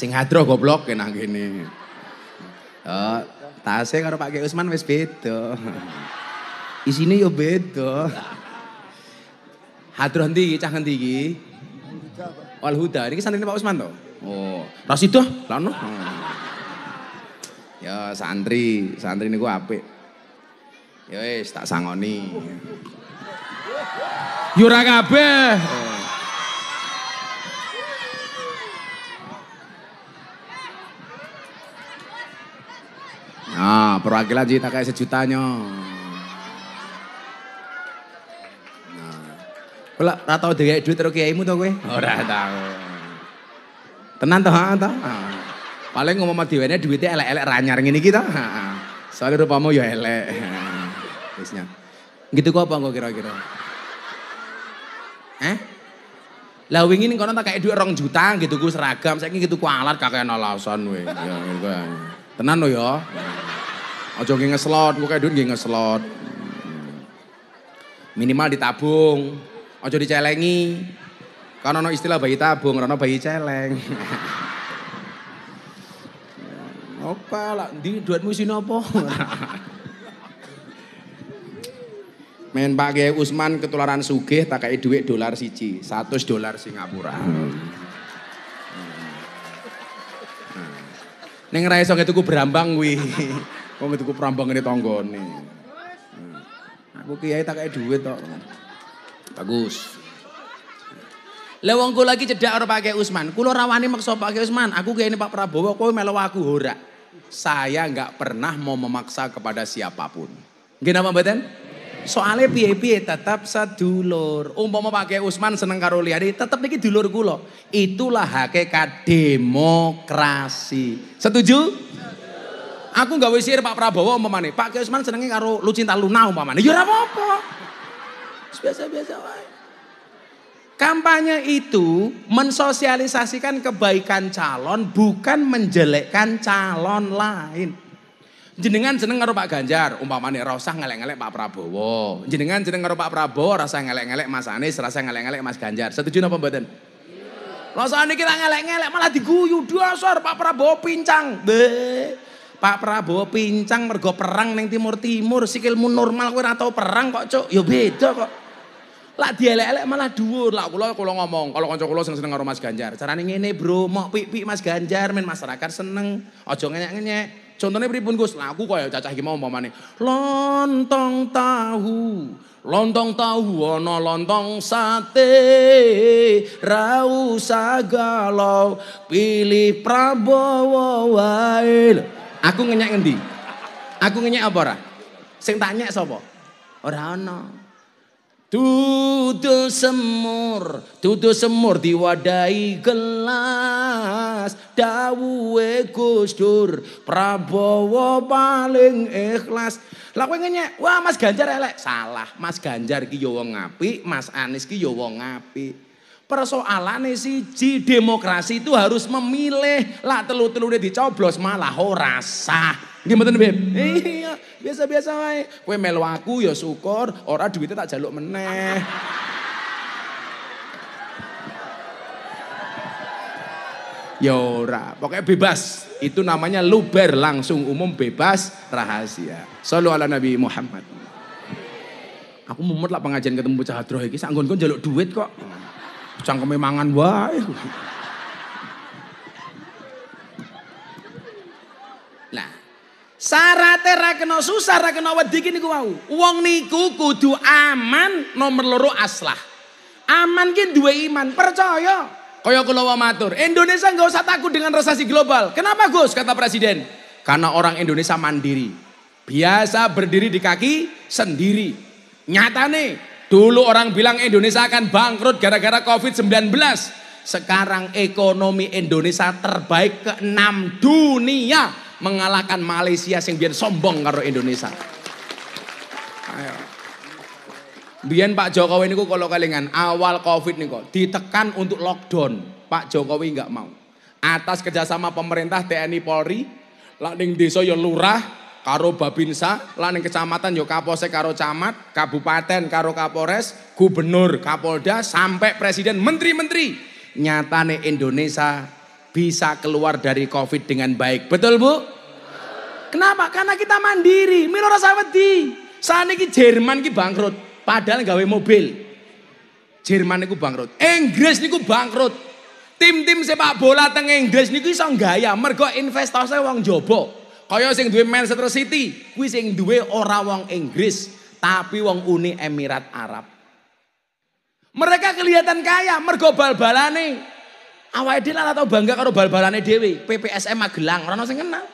Sing hadroh goblok kena gini, Oh, tase karo Pak Kiai Usman wis beda. Isine yo beda. Hadroh ndi iki cah ngendi iki? Al Huda. ini Pak Usman to? Oh, Rasidah lano. Ya santri, santri niku apik. Ya wis tak sangoni. Yo ya ora Perwakilan tak kayak sejutanya. Nah. Kula ora tau dia duit terus kiaimu to gue. oh, nah. tau. Tenan tuh, heeh to. Paling ngomong dhewe duitnya elek-elek ranyar gini kita. Soalnya rupa mau ya elek. Biasanya, Gitu kok apa kok kira-kira? Eh? Lah wingi ning kono tak kayak duit orang juta gitu ku seragam, saiki gitu ku alat kakek alasan gue. Ya Tenan lo ya. Ojo nggih ngeslot, engko kae dhuwit nggih ngeslot. Minimal ditabung, ojo dicelengi. Kan ono istilah bayi tabung, ono bayi celeng. Apa lah, di duitmu sini apa? Men Pak Usman ketularan sugih tak kayak duit dolar siji, 100 dolar Singapura. Hmm. hmm. Neng ra itu ku berambang wih. Wong perambang ini Tonggo nih. Aku kiai tak kayak duit tok. Bagus. Lewong lagi lagi cedak orang pakai Usman. Kulo rawani maksa pakai Usman, aku ini Pak Prabowo Kau melo aku hura. Saya nggak pernah mau memaksa kepada siapapun. Gimana mbak mboten? Soalnya piye-piye tetap sedulur. Umum mau pakai Usman seneng karo Tetap tetap dulur dulur kula. Itulah hakikat demokrasi. Setuju? Aku nggak sihir Pak Prabowo umpamane. Pak Kiai Usman senenge karo cinta Luna umpamane. Ya ora apa-apa. Biasa-biasa wae. Kampanye itu mensosialisasikan kebaikan calon bukan menjelekkan calon lain. Jenengan seneng karo Pak Ganjar, umpamane ora usah ngelek-ngelek Pak Prabowo. Jenengan seneng karo Pak Prabowo, rasa ngelek-ngelek Mas Anies, rasa ngelek-ngelek Mas Ganjar. Setuju napa mboten? Lah kita ngelek-ngelek malah diguyu dasar Pak Prabowo pincang. Be. Pak Prabowo pincang mergo perang neng timur timur sikilmu normal kowe ora tau perang kok cuk ya beda kok lah dielek-elek malah dhuwur lah kula kula ngomong kalau kanca kula sing seneng karo Mas Ganjar carane ngene bro mok pipi Mas Ganjar men masyarakat seneng aja ngenyek-ngenyek contohnya pripun Gus laku aku kaya cacah iki mau umpamane lontong tahu lontong tahu ana lontong sate rau sagalau pilih Prabowo wae Aku ngenyek ngendi? Aku ngenyek apa ora? Sing tak nyek sapa? Ora ana. Dudu semur, dudu semur diwadahi gelas dawuhe gusdur, Prabowo paling ikhlas. Lah kowe ngenyek, wah Mas Ganjar elek. Salah, Mas Ganjar ki yo wong apik, Mas Anies ki yo wong apik. Persoalannya siji demokrasi itu harus memilih lah telu-telune dicoblos malah horasa rasa nih Beb? Iya, biasa-biasa wae. Kue melu aku ya syukur, ora duitnya tak jaluk meneh. Ya ora, pokoknya bebas. Itu namanya luber langsung umum bebas rahasia. selalu ala Nabi Muhammad. Aku mumet lah pengajian ketemu pecah hadroh sanggung sak jaluk duit kok. Cangkeme mangan wae. Lah, syaratnya ra kena susah, ra kena wedi iki niku wau. Wong niku kudu aman nomor loro aslah. Aman ki duwe iman, percaya. Kaya kula wae matur, Indonesia nggak usah takut dengan resesi global. Kenapa Gus? Kata presiden. Karena orang Indonesia mandiri. Biasa berdiri di kaki sendiri. Nyatane Dulu orang bilang Indonesia akan bangkrut gara-gara COVID-19. Sekarang ekonomi Indonesia terbaik ke-6 dunia. Mengalahkan Malaysia yang biar sombong karo Indonesia. Ayo. Biar Pak Jokowi niku kalau kalian awal COVID kok ditekan untuk lockdown. Pak Jokowi nggak mau. Atas kerjasama pemerintah TNI Polri, laning desa ya lurah, karo Babinsa, lan kecamatan yo Kapolsek karo camat, kabupaten karo Kapolres, gubernur, Kapolda sampai presiden, menteri-menteri. Nyatane Indonesia bisa keluar dari Covid dengan baik. Betul, Bu? Kenapa? Karena kita mandiri. Milo rasa wedi. ini Jerman ki bangkrut, padahal gawe mobil. Jerman niku bangkrut, Inggris niku bangkrut. Tim-tim sepak bola teng Inggris niku iso gaya mergo investase wong jopo. Kaya sing duwe Manchester City kuwi sing duwe ora wong Inggris, tapi wong Uni Emirat Arab. Mereka kelihatan kaya mergo bal-balane. Awake dhewe ora tau bangga karo bal-balane dhewe. PPSM Magelang ora ono sing kenal.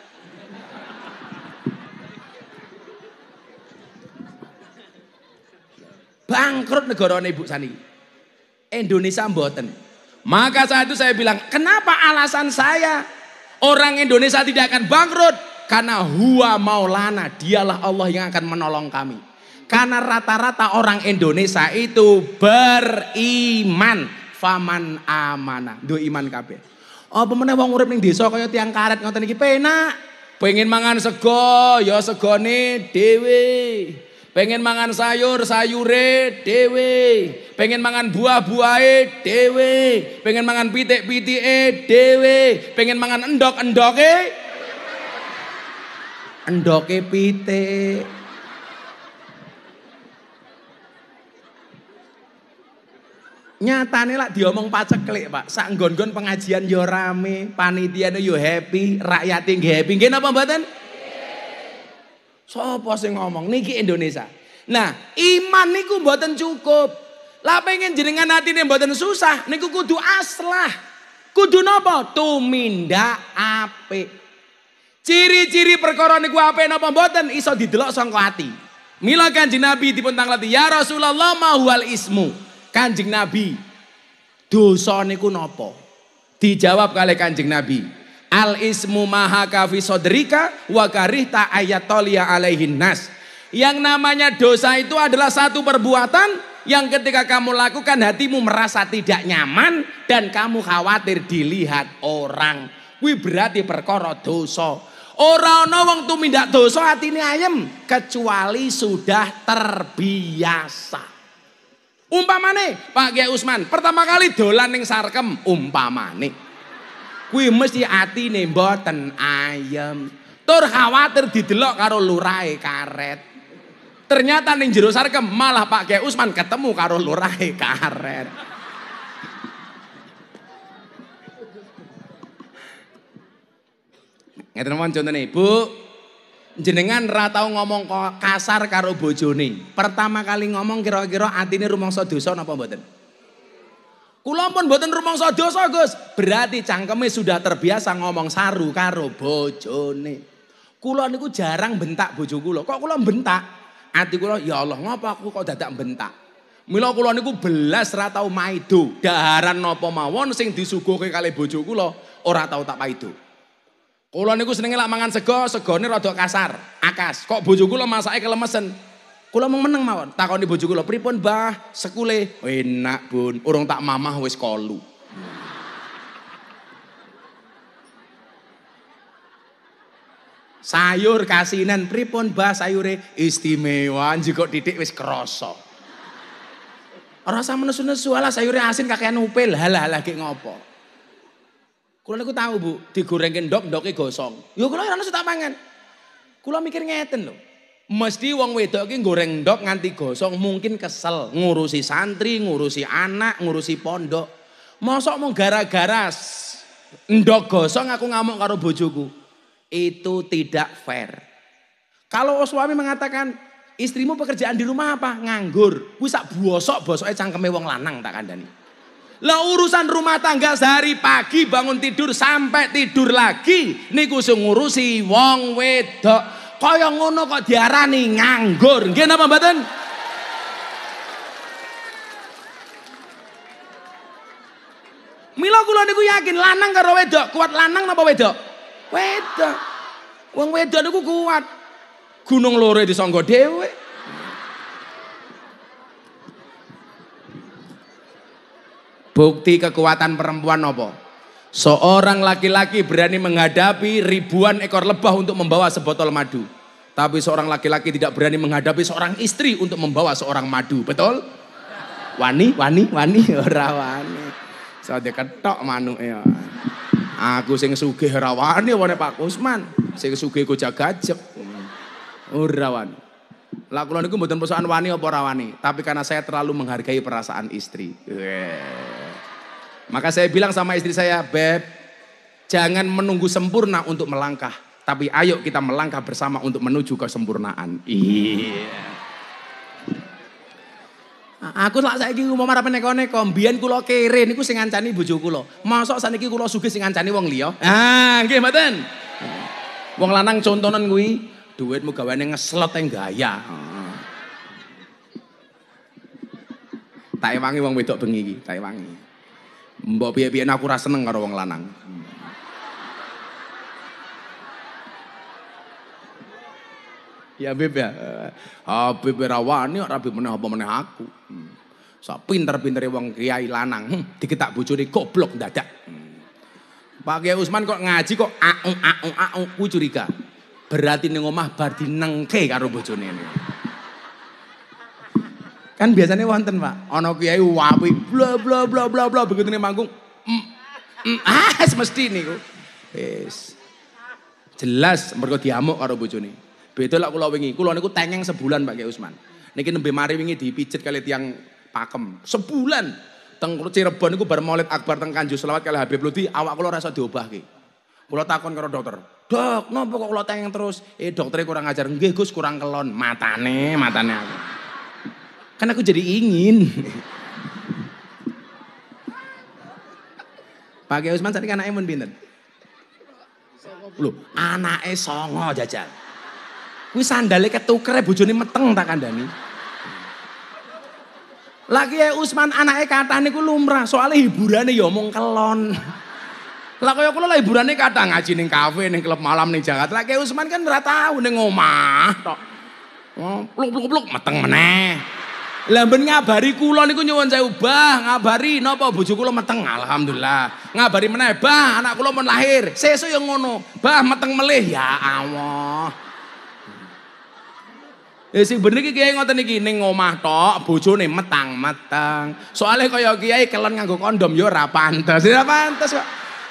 Bangkrut negarane Ibu Sani. Indonesia mboten. Maka saat itu saya bilang, kenapa alasan saya orang Indonesia tidak akan bangkrut? Karena huwa maulana, dialah Allah yang akan menolong kami. Karena rata-rata orang Indonesia itu beriman. Faman amana. Dua iman kabeh. Oh pemenang uang urip ning desa kaya tiang karet ngoten iki pena. Pengen mangan sego, ya segone dewe. Pengen mangan sayur, sayure dewe. Pengen mangan buah-buahe dewe. Pengen mangan pitik-pitike dhewe. Pengen mangan endok-endoke endoke pitik. Nyatane lak diomong paceklik, Pak. Sak gon nggon pengajian yo rame, panitiane yo happy, rakyat nggih happy. Nggih napa mboten? Sopo sing ngomong niki Indonesia. Nah, iman niku mboten cukup. Lah pengen jenengan atine mboten susah, niku kudu aslah. Kudu nopo Tumindak apik. Ciri-ciri perkara niku apa napa mboten iso didelok sangka ati. Mila Kanjeng Nabi dipun "Ya Rasulullah, mahual ismu?" Kanjeng Nabi, dosa niku napa? Dijawab kali Kanjeng Nabi, "Al ismu maha kafi sodrika wa karihta ayatolia alaihin nas." Yang namanya dosa itu adalah satu perbuatan yang ketika kamu lakukan hatimu merasa tidak nyaman dan kamu khawatir dilihat orang. Kuwi berarti perkara dosa. Orang ana wong tumindak dosa hati atine ayam kecuali sudah terbiasa. Umpamane Pak Kiai Usman pertama kali dolan ning Sarkem umpamane. Kuwi mesti atine mboten ayam Tur khawatir didelok karo lurahe karet. Ternyata ning jero Sarkem malah Pak Kiai Usman ketemu karo lurahe karet. Ngerti mawon contohnya ibu, Jenengan ratau ngomong ngomong kasar karo bojone. Pertama kali ngomong kira-kira ini rumong dosa apa mboten? kulon pun mboten rumong dosa, Gus. Berarti cangkeme sudah terbiasa ngomong saru karo bojone. Kula itu jarang bentak bojo Kok kulon bentak? Hati kulon ya Allah, ngapa aku kok dadak bentak? Mila kula niku belas ratau maido, daharan nopo mawon sing disuguhke kali bojo kula Orang tahu tak itu. Kulo niku senenge lak mangan sego, segone rada kasar, akas. Kok bojoku lho masake kelemesen. Kulo mung meneng mawon. Takoni bojoku lo "Pripun, Mbah? Sekule?" "Enak, Bun. Urung tak mamah wis kolu." sayur kasinan pripun bah sayure istimewa juga titik wis kerasa. rasa menesu-nesu ala sayure asin kakean upil halah-halah ki ngopo Kulo niku tahu, Bu, digorengin ndok, ndoke gosong. Yuk kulo orang ono tak mangan. Kulo mikir ngeten loh. Mesti wong wedok ini goreng ndok nganti gosong mungkin kesel ngurusi santri, ngurusi anak, ngurusi pondok. Mosok mau gara-gara ndok gosong aku ngamuk karo bojoku. Itu tidak fair. Kalau suami mengatakan, "Istrimu pekerjaan di rumah apa? Nganggur." Bisa sak bosok-bosoke cangkeme wong lanang tak nih. Lah urusan rumah tangga sehari pagi bangun tidur sampai tidur lagi niku sing ngurusi wong wedok. Kaya ngono kok diarani nganggur. Nggih napa mboten? Mila kula niku yakin lanang karo wedok, kuat lanang napa wedok? Wedok. Wong wedok niku kuat. Gunung lore disangga dhewe. Bukti kekuatan perempuan apa? Seorang laki-laki berani menghadapi ribuan ekor lebah untuk membawa sebotol madu. Tapi seorang laki-laki tidak berani menghadapi seorang istri untuk membawa seorang madu. Betul? Wani, wani, wani, ora wani. Saya ketok manu ya. Aku sing sugih ora wani wani Pak Kusman. Sing sugih gojak gajek. Ora wani. Lah kula niku mboten perusahaan wani apa ora wani, tapi karena saya terlalu menghargai perasaan istri. Yeah. Maka saya bilang sama istri saya, Beb, jangan menunggu sempurna untuk melangkah. Tapi ayo kita melangkah bersama untuk menuju kesempurnaan. Iya. Aku Aku lak saiki mau marah peneko neko mbiyen kula kere niku sing ngancani bojo kula. Mosok saniki kula sugih sing ngancani wong liya. Ah, nggih mboten. Wong lanang contonan kuwi duitmu gawane ngeslot teng gaya. Tak ewangi wong wedok bengi iki, tak ewangi. Mbok piye-piye aku rasa seneng karo wong lanang. Ya Habib ya. Habib ora wani ora Habib meneh apa meneh aku. Sak pinter-pintere wong kiai lanang, hm, diketak bojone goblok dadak. Pak Kiai Usman kok ngaji kok aung aung aung ku curiga. Berarti ning omah bar dinengke karo bojone ini. Kan biasanya wonten, Pak. ono kiai wapi bla bla bla bla bla begitu nih manggung. Mm, mm, ah, semesti nih yes. Jelas mergo diamuk karo bojone. Beda lak kula wingi, kula niku tengeng sebulan Pak Kiai Usman. Niki nembe mari wingi dipijet kali tiang pakem. Sebulan. Teng Cirebon niku bar Maulid Akbar teng Kanjus Selawat kali Habib Lutfi, awak kalau rasa diubah ki kalau takon karo dokter, "Dok, nopo kok kula tengeng terus?" "Eh, dokternya kurang ajar." "Nggih, Gus, kurang kelon." Matane, matane aku. Kan aku jadi ingin. Pak Kiai Usman kan anaknya mun pinten? Lho, anaknya songo jajal. Kuwi sandale ketukere bojone meteng tak kandhani. Lagi ya Usman anaknya kata niku lumrah soalnya hiburannya ya omong kelon. Lah kaya kula lah hiburane kata ngaji ning kafe ning klub malam ning Jakarta. Lah Usman kan ora tau ning omah tok. Oh, pluk pluk pluk meteng meneh. Lah ben ngabari kula niku nyuwun saya ubah ngabari napa bojo kula meteng. Alhamdulillah. Ngabari meneh, Bah, anak kula mau lahir. Sesuk yang ngono. Bah, meteng melih. Ya Allah. Ya sing bener iki kiai ngoten iki ning omah tok, bojone metang meteng Soale kaya kiai kelon nganggo kondom yo ora pantes. Ora pantes kok.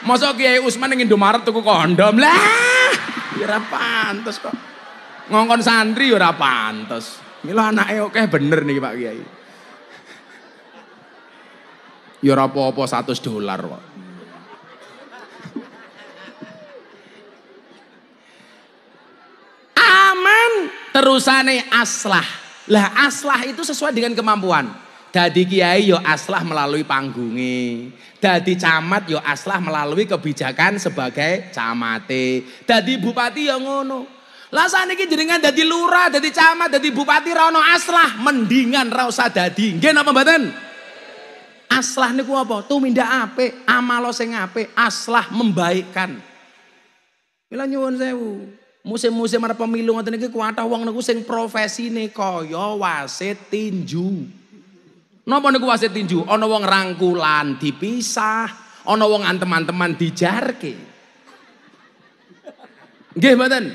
Mosok kiai Usman ning Indomaret tuku kondom. Lah, ora pantes kok. Ngongkon santri yo ora pantes. Mila anake oke bener nih Pak Kiai. Ya ora apa-apa 100 dolar kok. Aman terusane aslah. Lah aslah itu sesuai dengan kemampuan. Dadi kiai yo ya aslah melalui panggungi. Dadi camat yo ya aslah melalui kebijakan sebagai camate. Dadi bupati yo ya ngono. Lah saniki jenengan dadi lurah, dadi camat, dadi bupati rono aslah, mendingan ra usah dadi. Nggih napa mboten? Aslah niku apa? Tumindak apik, amalo sing apik, aslah membaikkan. Mila nyuwun sewu. Musim-musim ada pemilu ngoten niki kuwatah wong niku sing profesine kaya wasit tinju. Napa niku wasit tinju? Ana wong rangkulan dipisah, ono wong anteman-teman dijarke. Nggih mboten?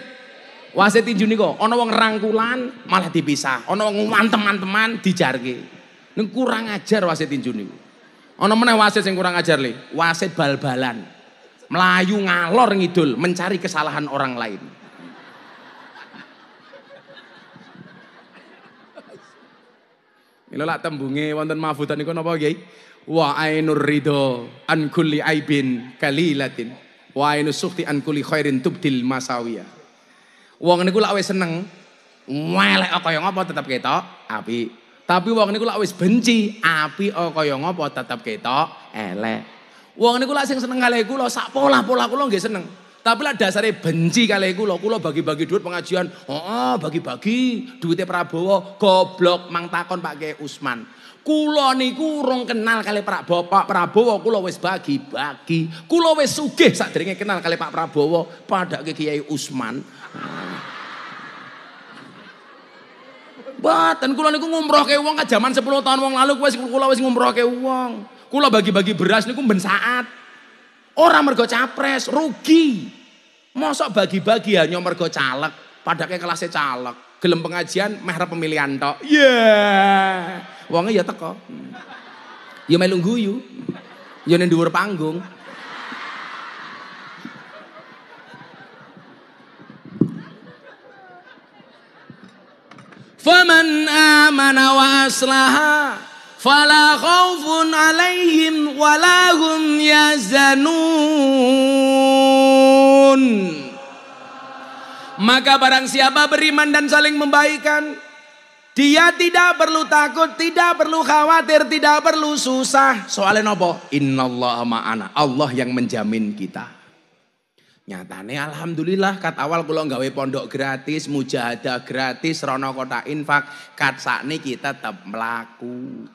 Wasit tinju niko, ono wong rangkulan malah dipisah, ono wong teman-teman dijarke. neng kurang ajar wasit tinju niku. ono meneh wasit yang kurang ajar li? wasit bal-balan. Melayu ngalor ngidul mencari kesalahan orang lain. Mila tembunge wonten mafutan niku napa gay? Wa ainur ridho an kulli aibin kalilatin wa ainus sukti an kulli khairin tubdil masawiyah. wong niku lak wis seneng melek kaya ngopo tetep ketok api tapi wong niku lak wis benci api kaya ngopo tetep ketok elek wong niku lak sing seneng kalih kula sak pola-pola kula nggih seneng tapi lah dasarnya benci kali aku lo, bagi-bagi duit pengajian, oh, bagi-bagi duitnya Prabowo, goblok mang takon Pak Usman, kulo niku urung kenal kali Pak Prabowo, Pak Prabowo kulo wes bagi-bagi, kulo wes sugih saat kenal kali Pak Prabowo pada ke Usman. nih kula niku ngumrohke wong ka jaman 10 tahun wong lalu wis kula wis ngumrohke wong. Kula bagi-bagi beras niku ben saat. Ora mergo capres, rugi. Mosok bagi-bagi hanya mergo caleg, padake kelasnya caleg. Gelem pengajian meh pemilihan tok. Ya. Yeah. Wonge ya teko. Hmm. Ya melu guyu. Ya ning dhuwur panggung. Faman amana wa aslaha fala khawfun alaihim Walahum yazanun. Maka barang siapa beriman dan saling membaikan, dia tidak perlu takut, tidak perlu khawatir, tidak perlu susah. Soalnya nopo, Allah ma'ana. Allah yang menjamin kita. Nyatane alhamdulillah kat awal kula gawe pondok gratis, mujahadah gratis, rono kota infak, kat sakne kita tetap melaku.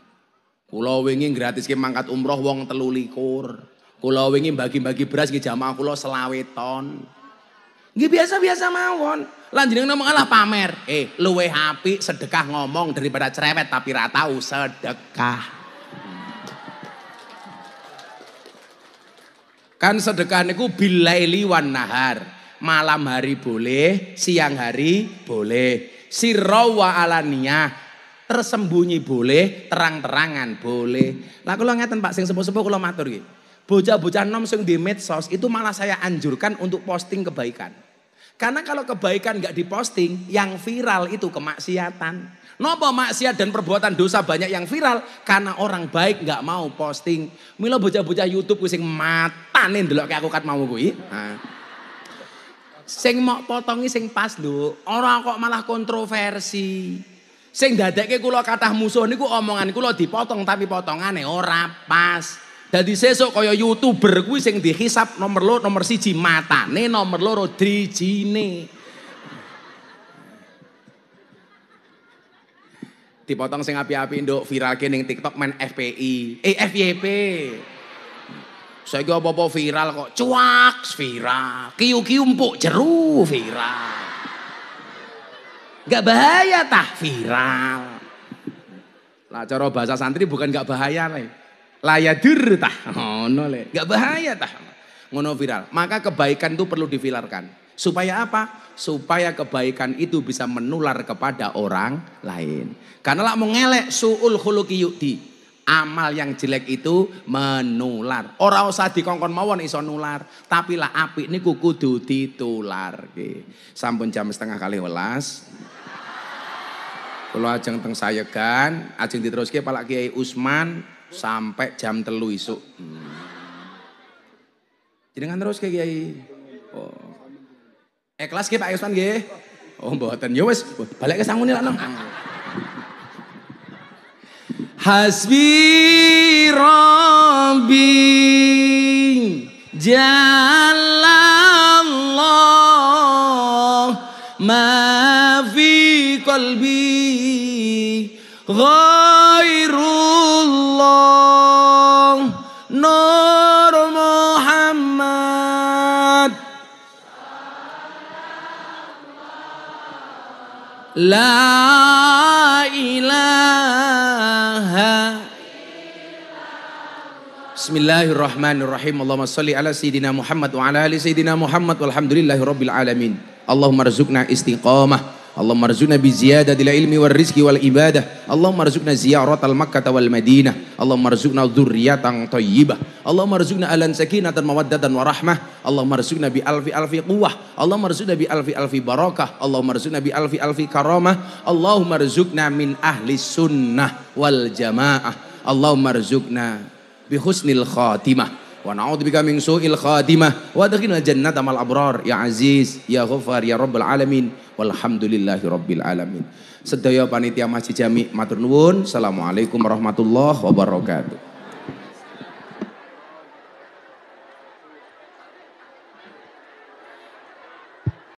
Kula wingi gratis ke mangkat umroh wong telu likur. Kula wingi bagi-bagi beras ke jamaah kula selawe ton. Nggih biasa-biasa mawon. Lanjutin ngomong malah pamer. Eh, luwe api sedekah ngomong daripada cerewet tapi ra sedekah. Kan sedekah niku bilaili wan nahar. Malam hari boleh, siang hari boleh. Sirawa alaniyah tersembunyi boleh, terang-terangan boleh. Lah kula ngeten Pak sing sepuh-sepuh kula matur iki. Bocah-bocah nom sing di medsos itu malah saya anjurkan untuk posting kebaikan. Karena kalau kebaikan nggak diposting, yang viral itu kemaksiatan. Nopo maksiat dan perbuatan dosa banyak yang viral karena orang baik nggak mau posting. Milo bocah-bocah YouTube mata sing dulu kayak aku kat mau gue. Nah. Sing mau potongi seng pas lu, Orang kok malah kontroversi. Seng Sing dadekke kulo kata musuh niku omongan kulo dipotong tapi potongane ora pas. Jadi sesok koyo YouTuber gue sing dihisap nomor lo nomor siji nih nomor lo loro nih. Dipotong sing api-api nduk viralke ning TikTok main FPI. Eh FYP. Saiki apa-apa viral kok cuak viral. Kiu-kiu empuk jeru viral. Gak bahaya tah viral. Lah cara bahasa santri bukan gak bahaya le. Layadur tah. Ngono oh, le. Gak bahaya tah. Ngono viral. Maka kebaikan itu perlu diviralkan. Supaya apa? Supaya kebaikan itu bisa menular kepada orang lain. Karena lah mengelek suul khuluki yukti. Amal yang jelek itu menular. Ora usah dikongkon mawon iso nular, tapi lah api ini kudu ditular. Sampun jam setengah kali welas. Kalau ajeng teng sayegan, ajeng diteruske pala Kiai Usman sampai jam telu isuk. jadi hmm. Jenengan terus Kiai. Oh. Eh kelas Pak Yusman nggih. Oh mboten. Ya wis, balik ke sangune lakno. Hasbi Rabbi Jalallah ma fi qalbi لا إله بسم الله الرحمن الرحيم اللهم صل على سيدنا محمد وعلى آل سيدنا محمد والحمد لله رب العالمين اللهم ارزقنا استقامه Allah arzuqna bi dila ilmi wal rizqi wal ibadah. Allahumma ziyarat al Makkah wal Madinah. Allahumma arzuqna dzurriatan thayyibah. Allah arzuqna alan sakinatan mawaddatan warahmah. Allah arzuqna bi alfi alfi kuwah Allah arzuqna bi alfi alfi barakah. Allah arzuqna bi alfi alfi karamah. Allah arzuqna min ahli sunnah wal jamaah. Allah arzuqna bi husnil khatimah wa na'udzubika min su'il khatimah wa adkhilna jannata mal abrar ya aziz ya ghafar ya rabbal alamin walhamdulillahi rabbil alamin sedaya panitia masjid jami matur nuwun assalamualaikum warahmatullahi wabarakatuh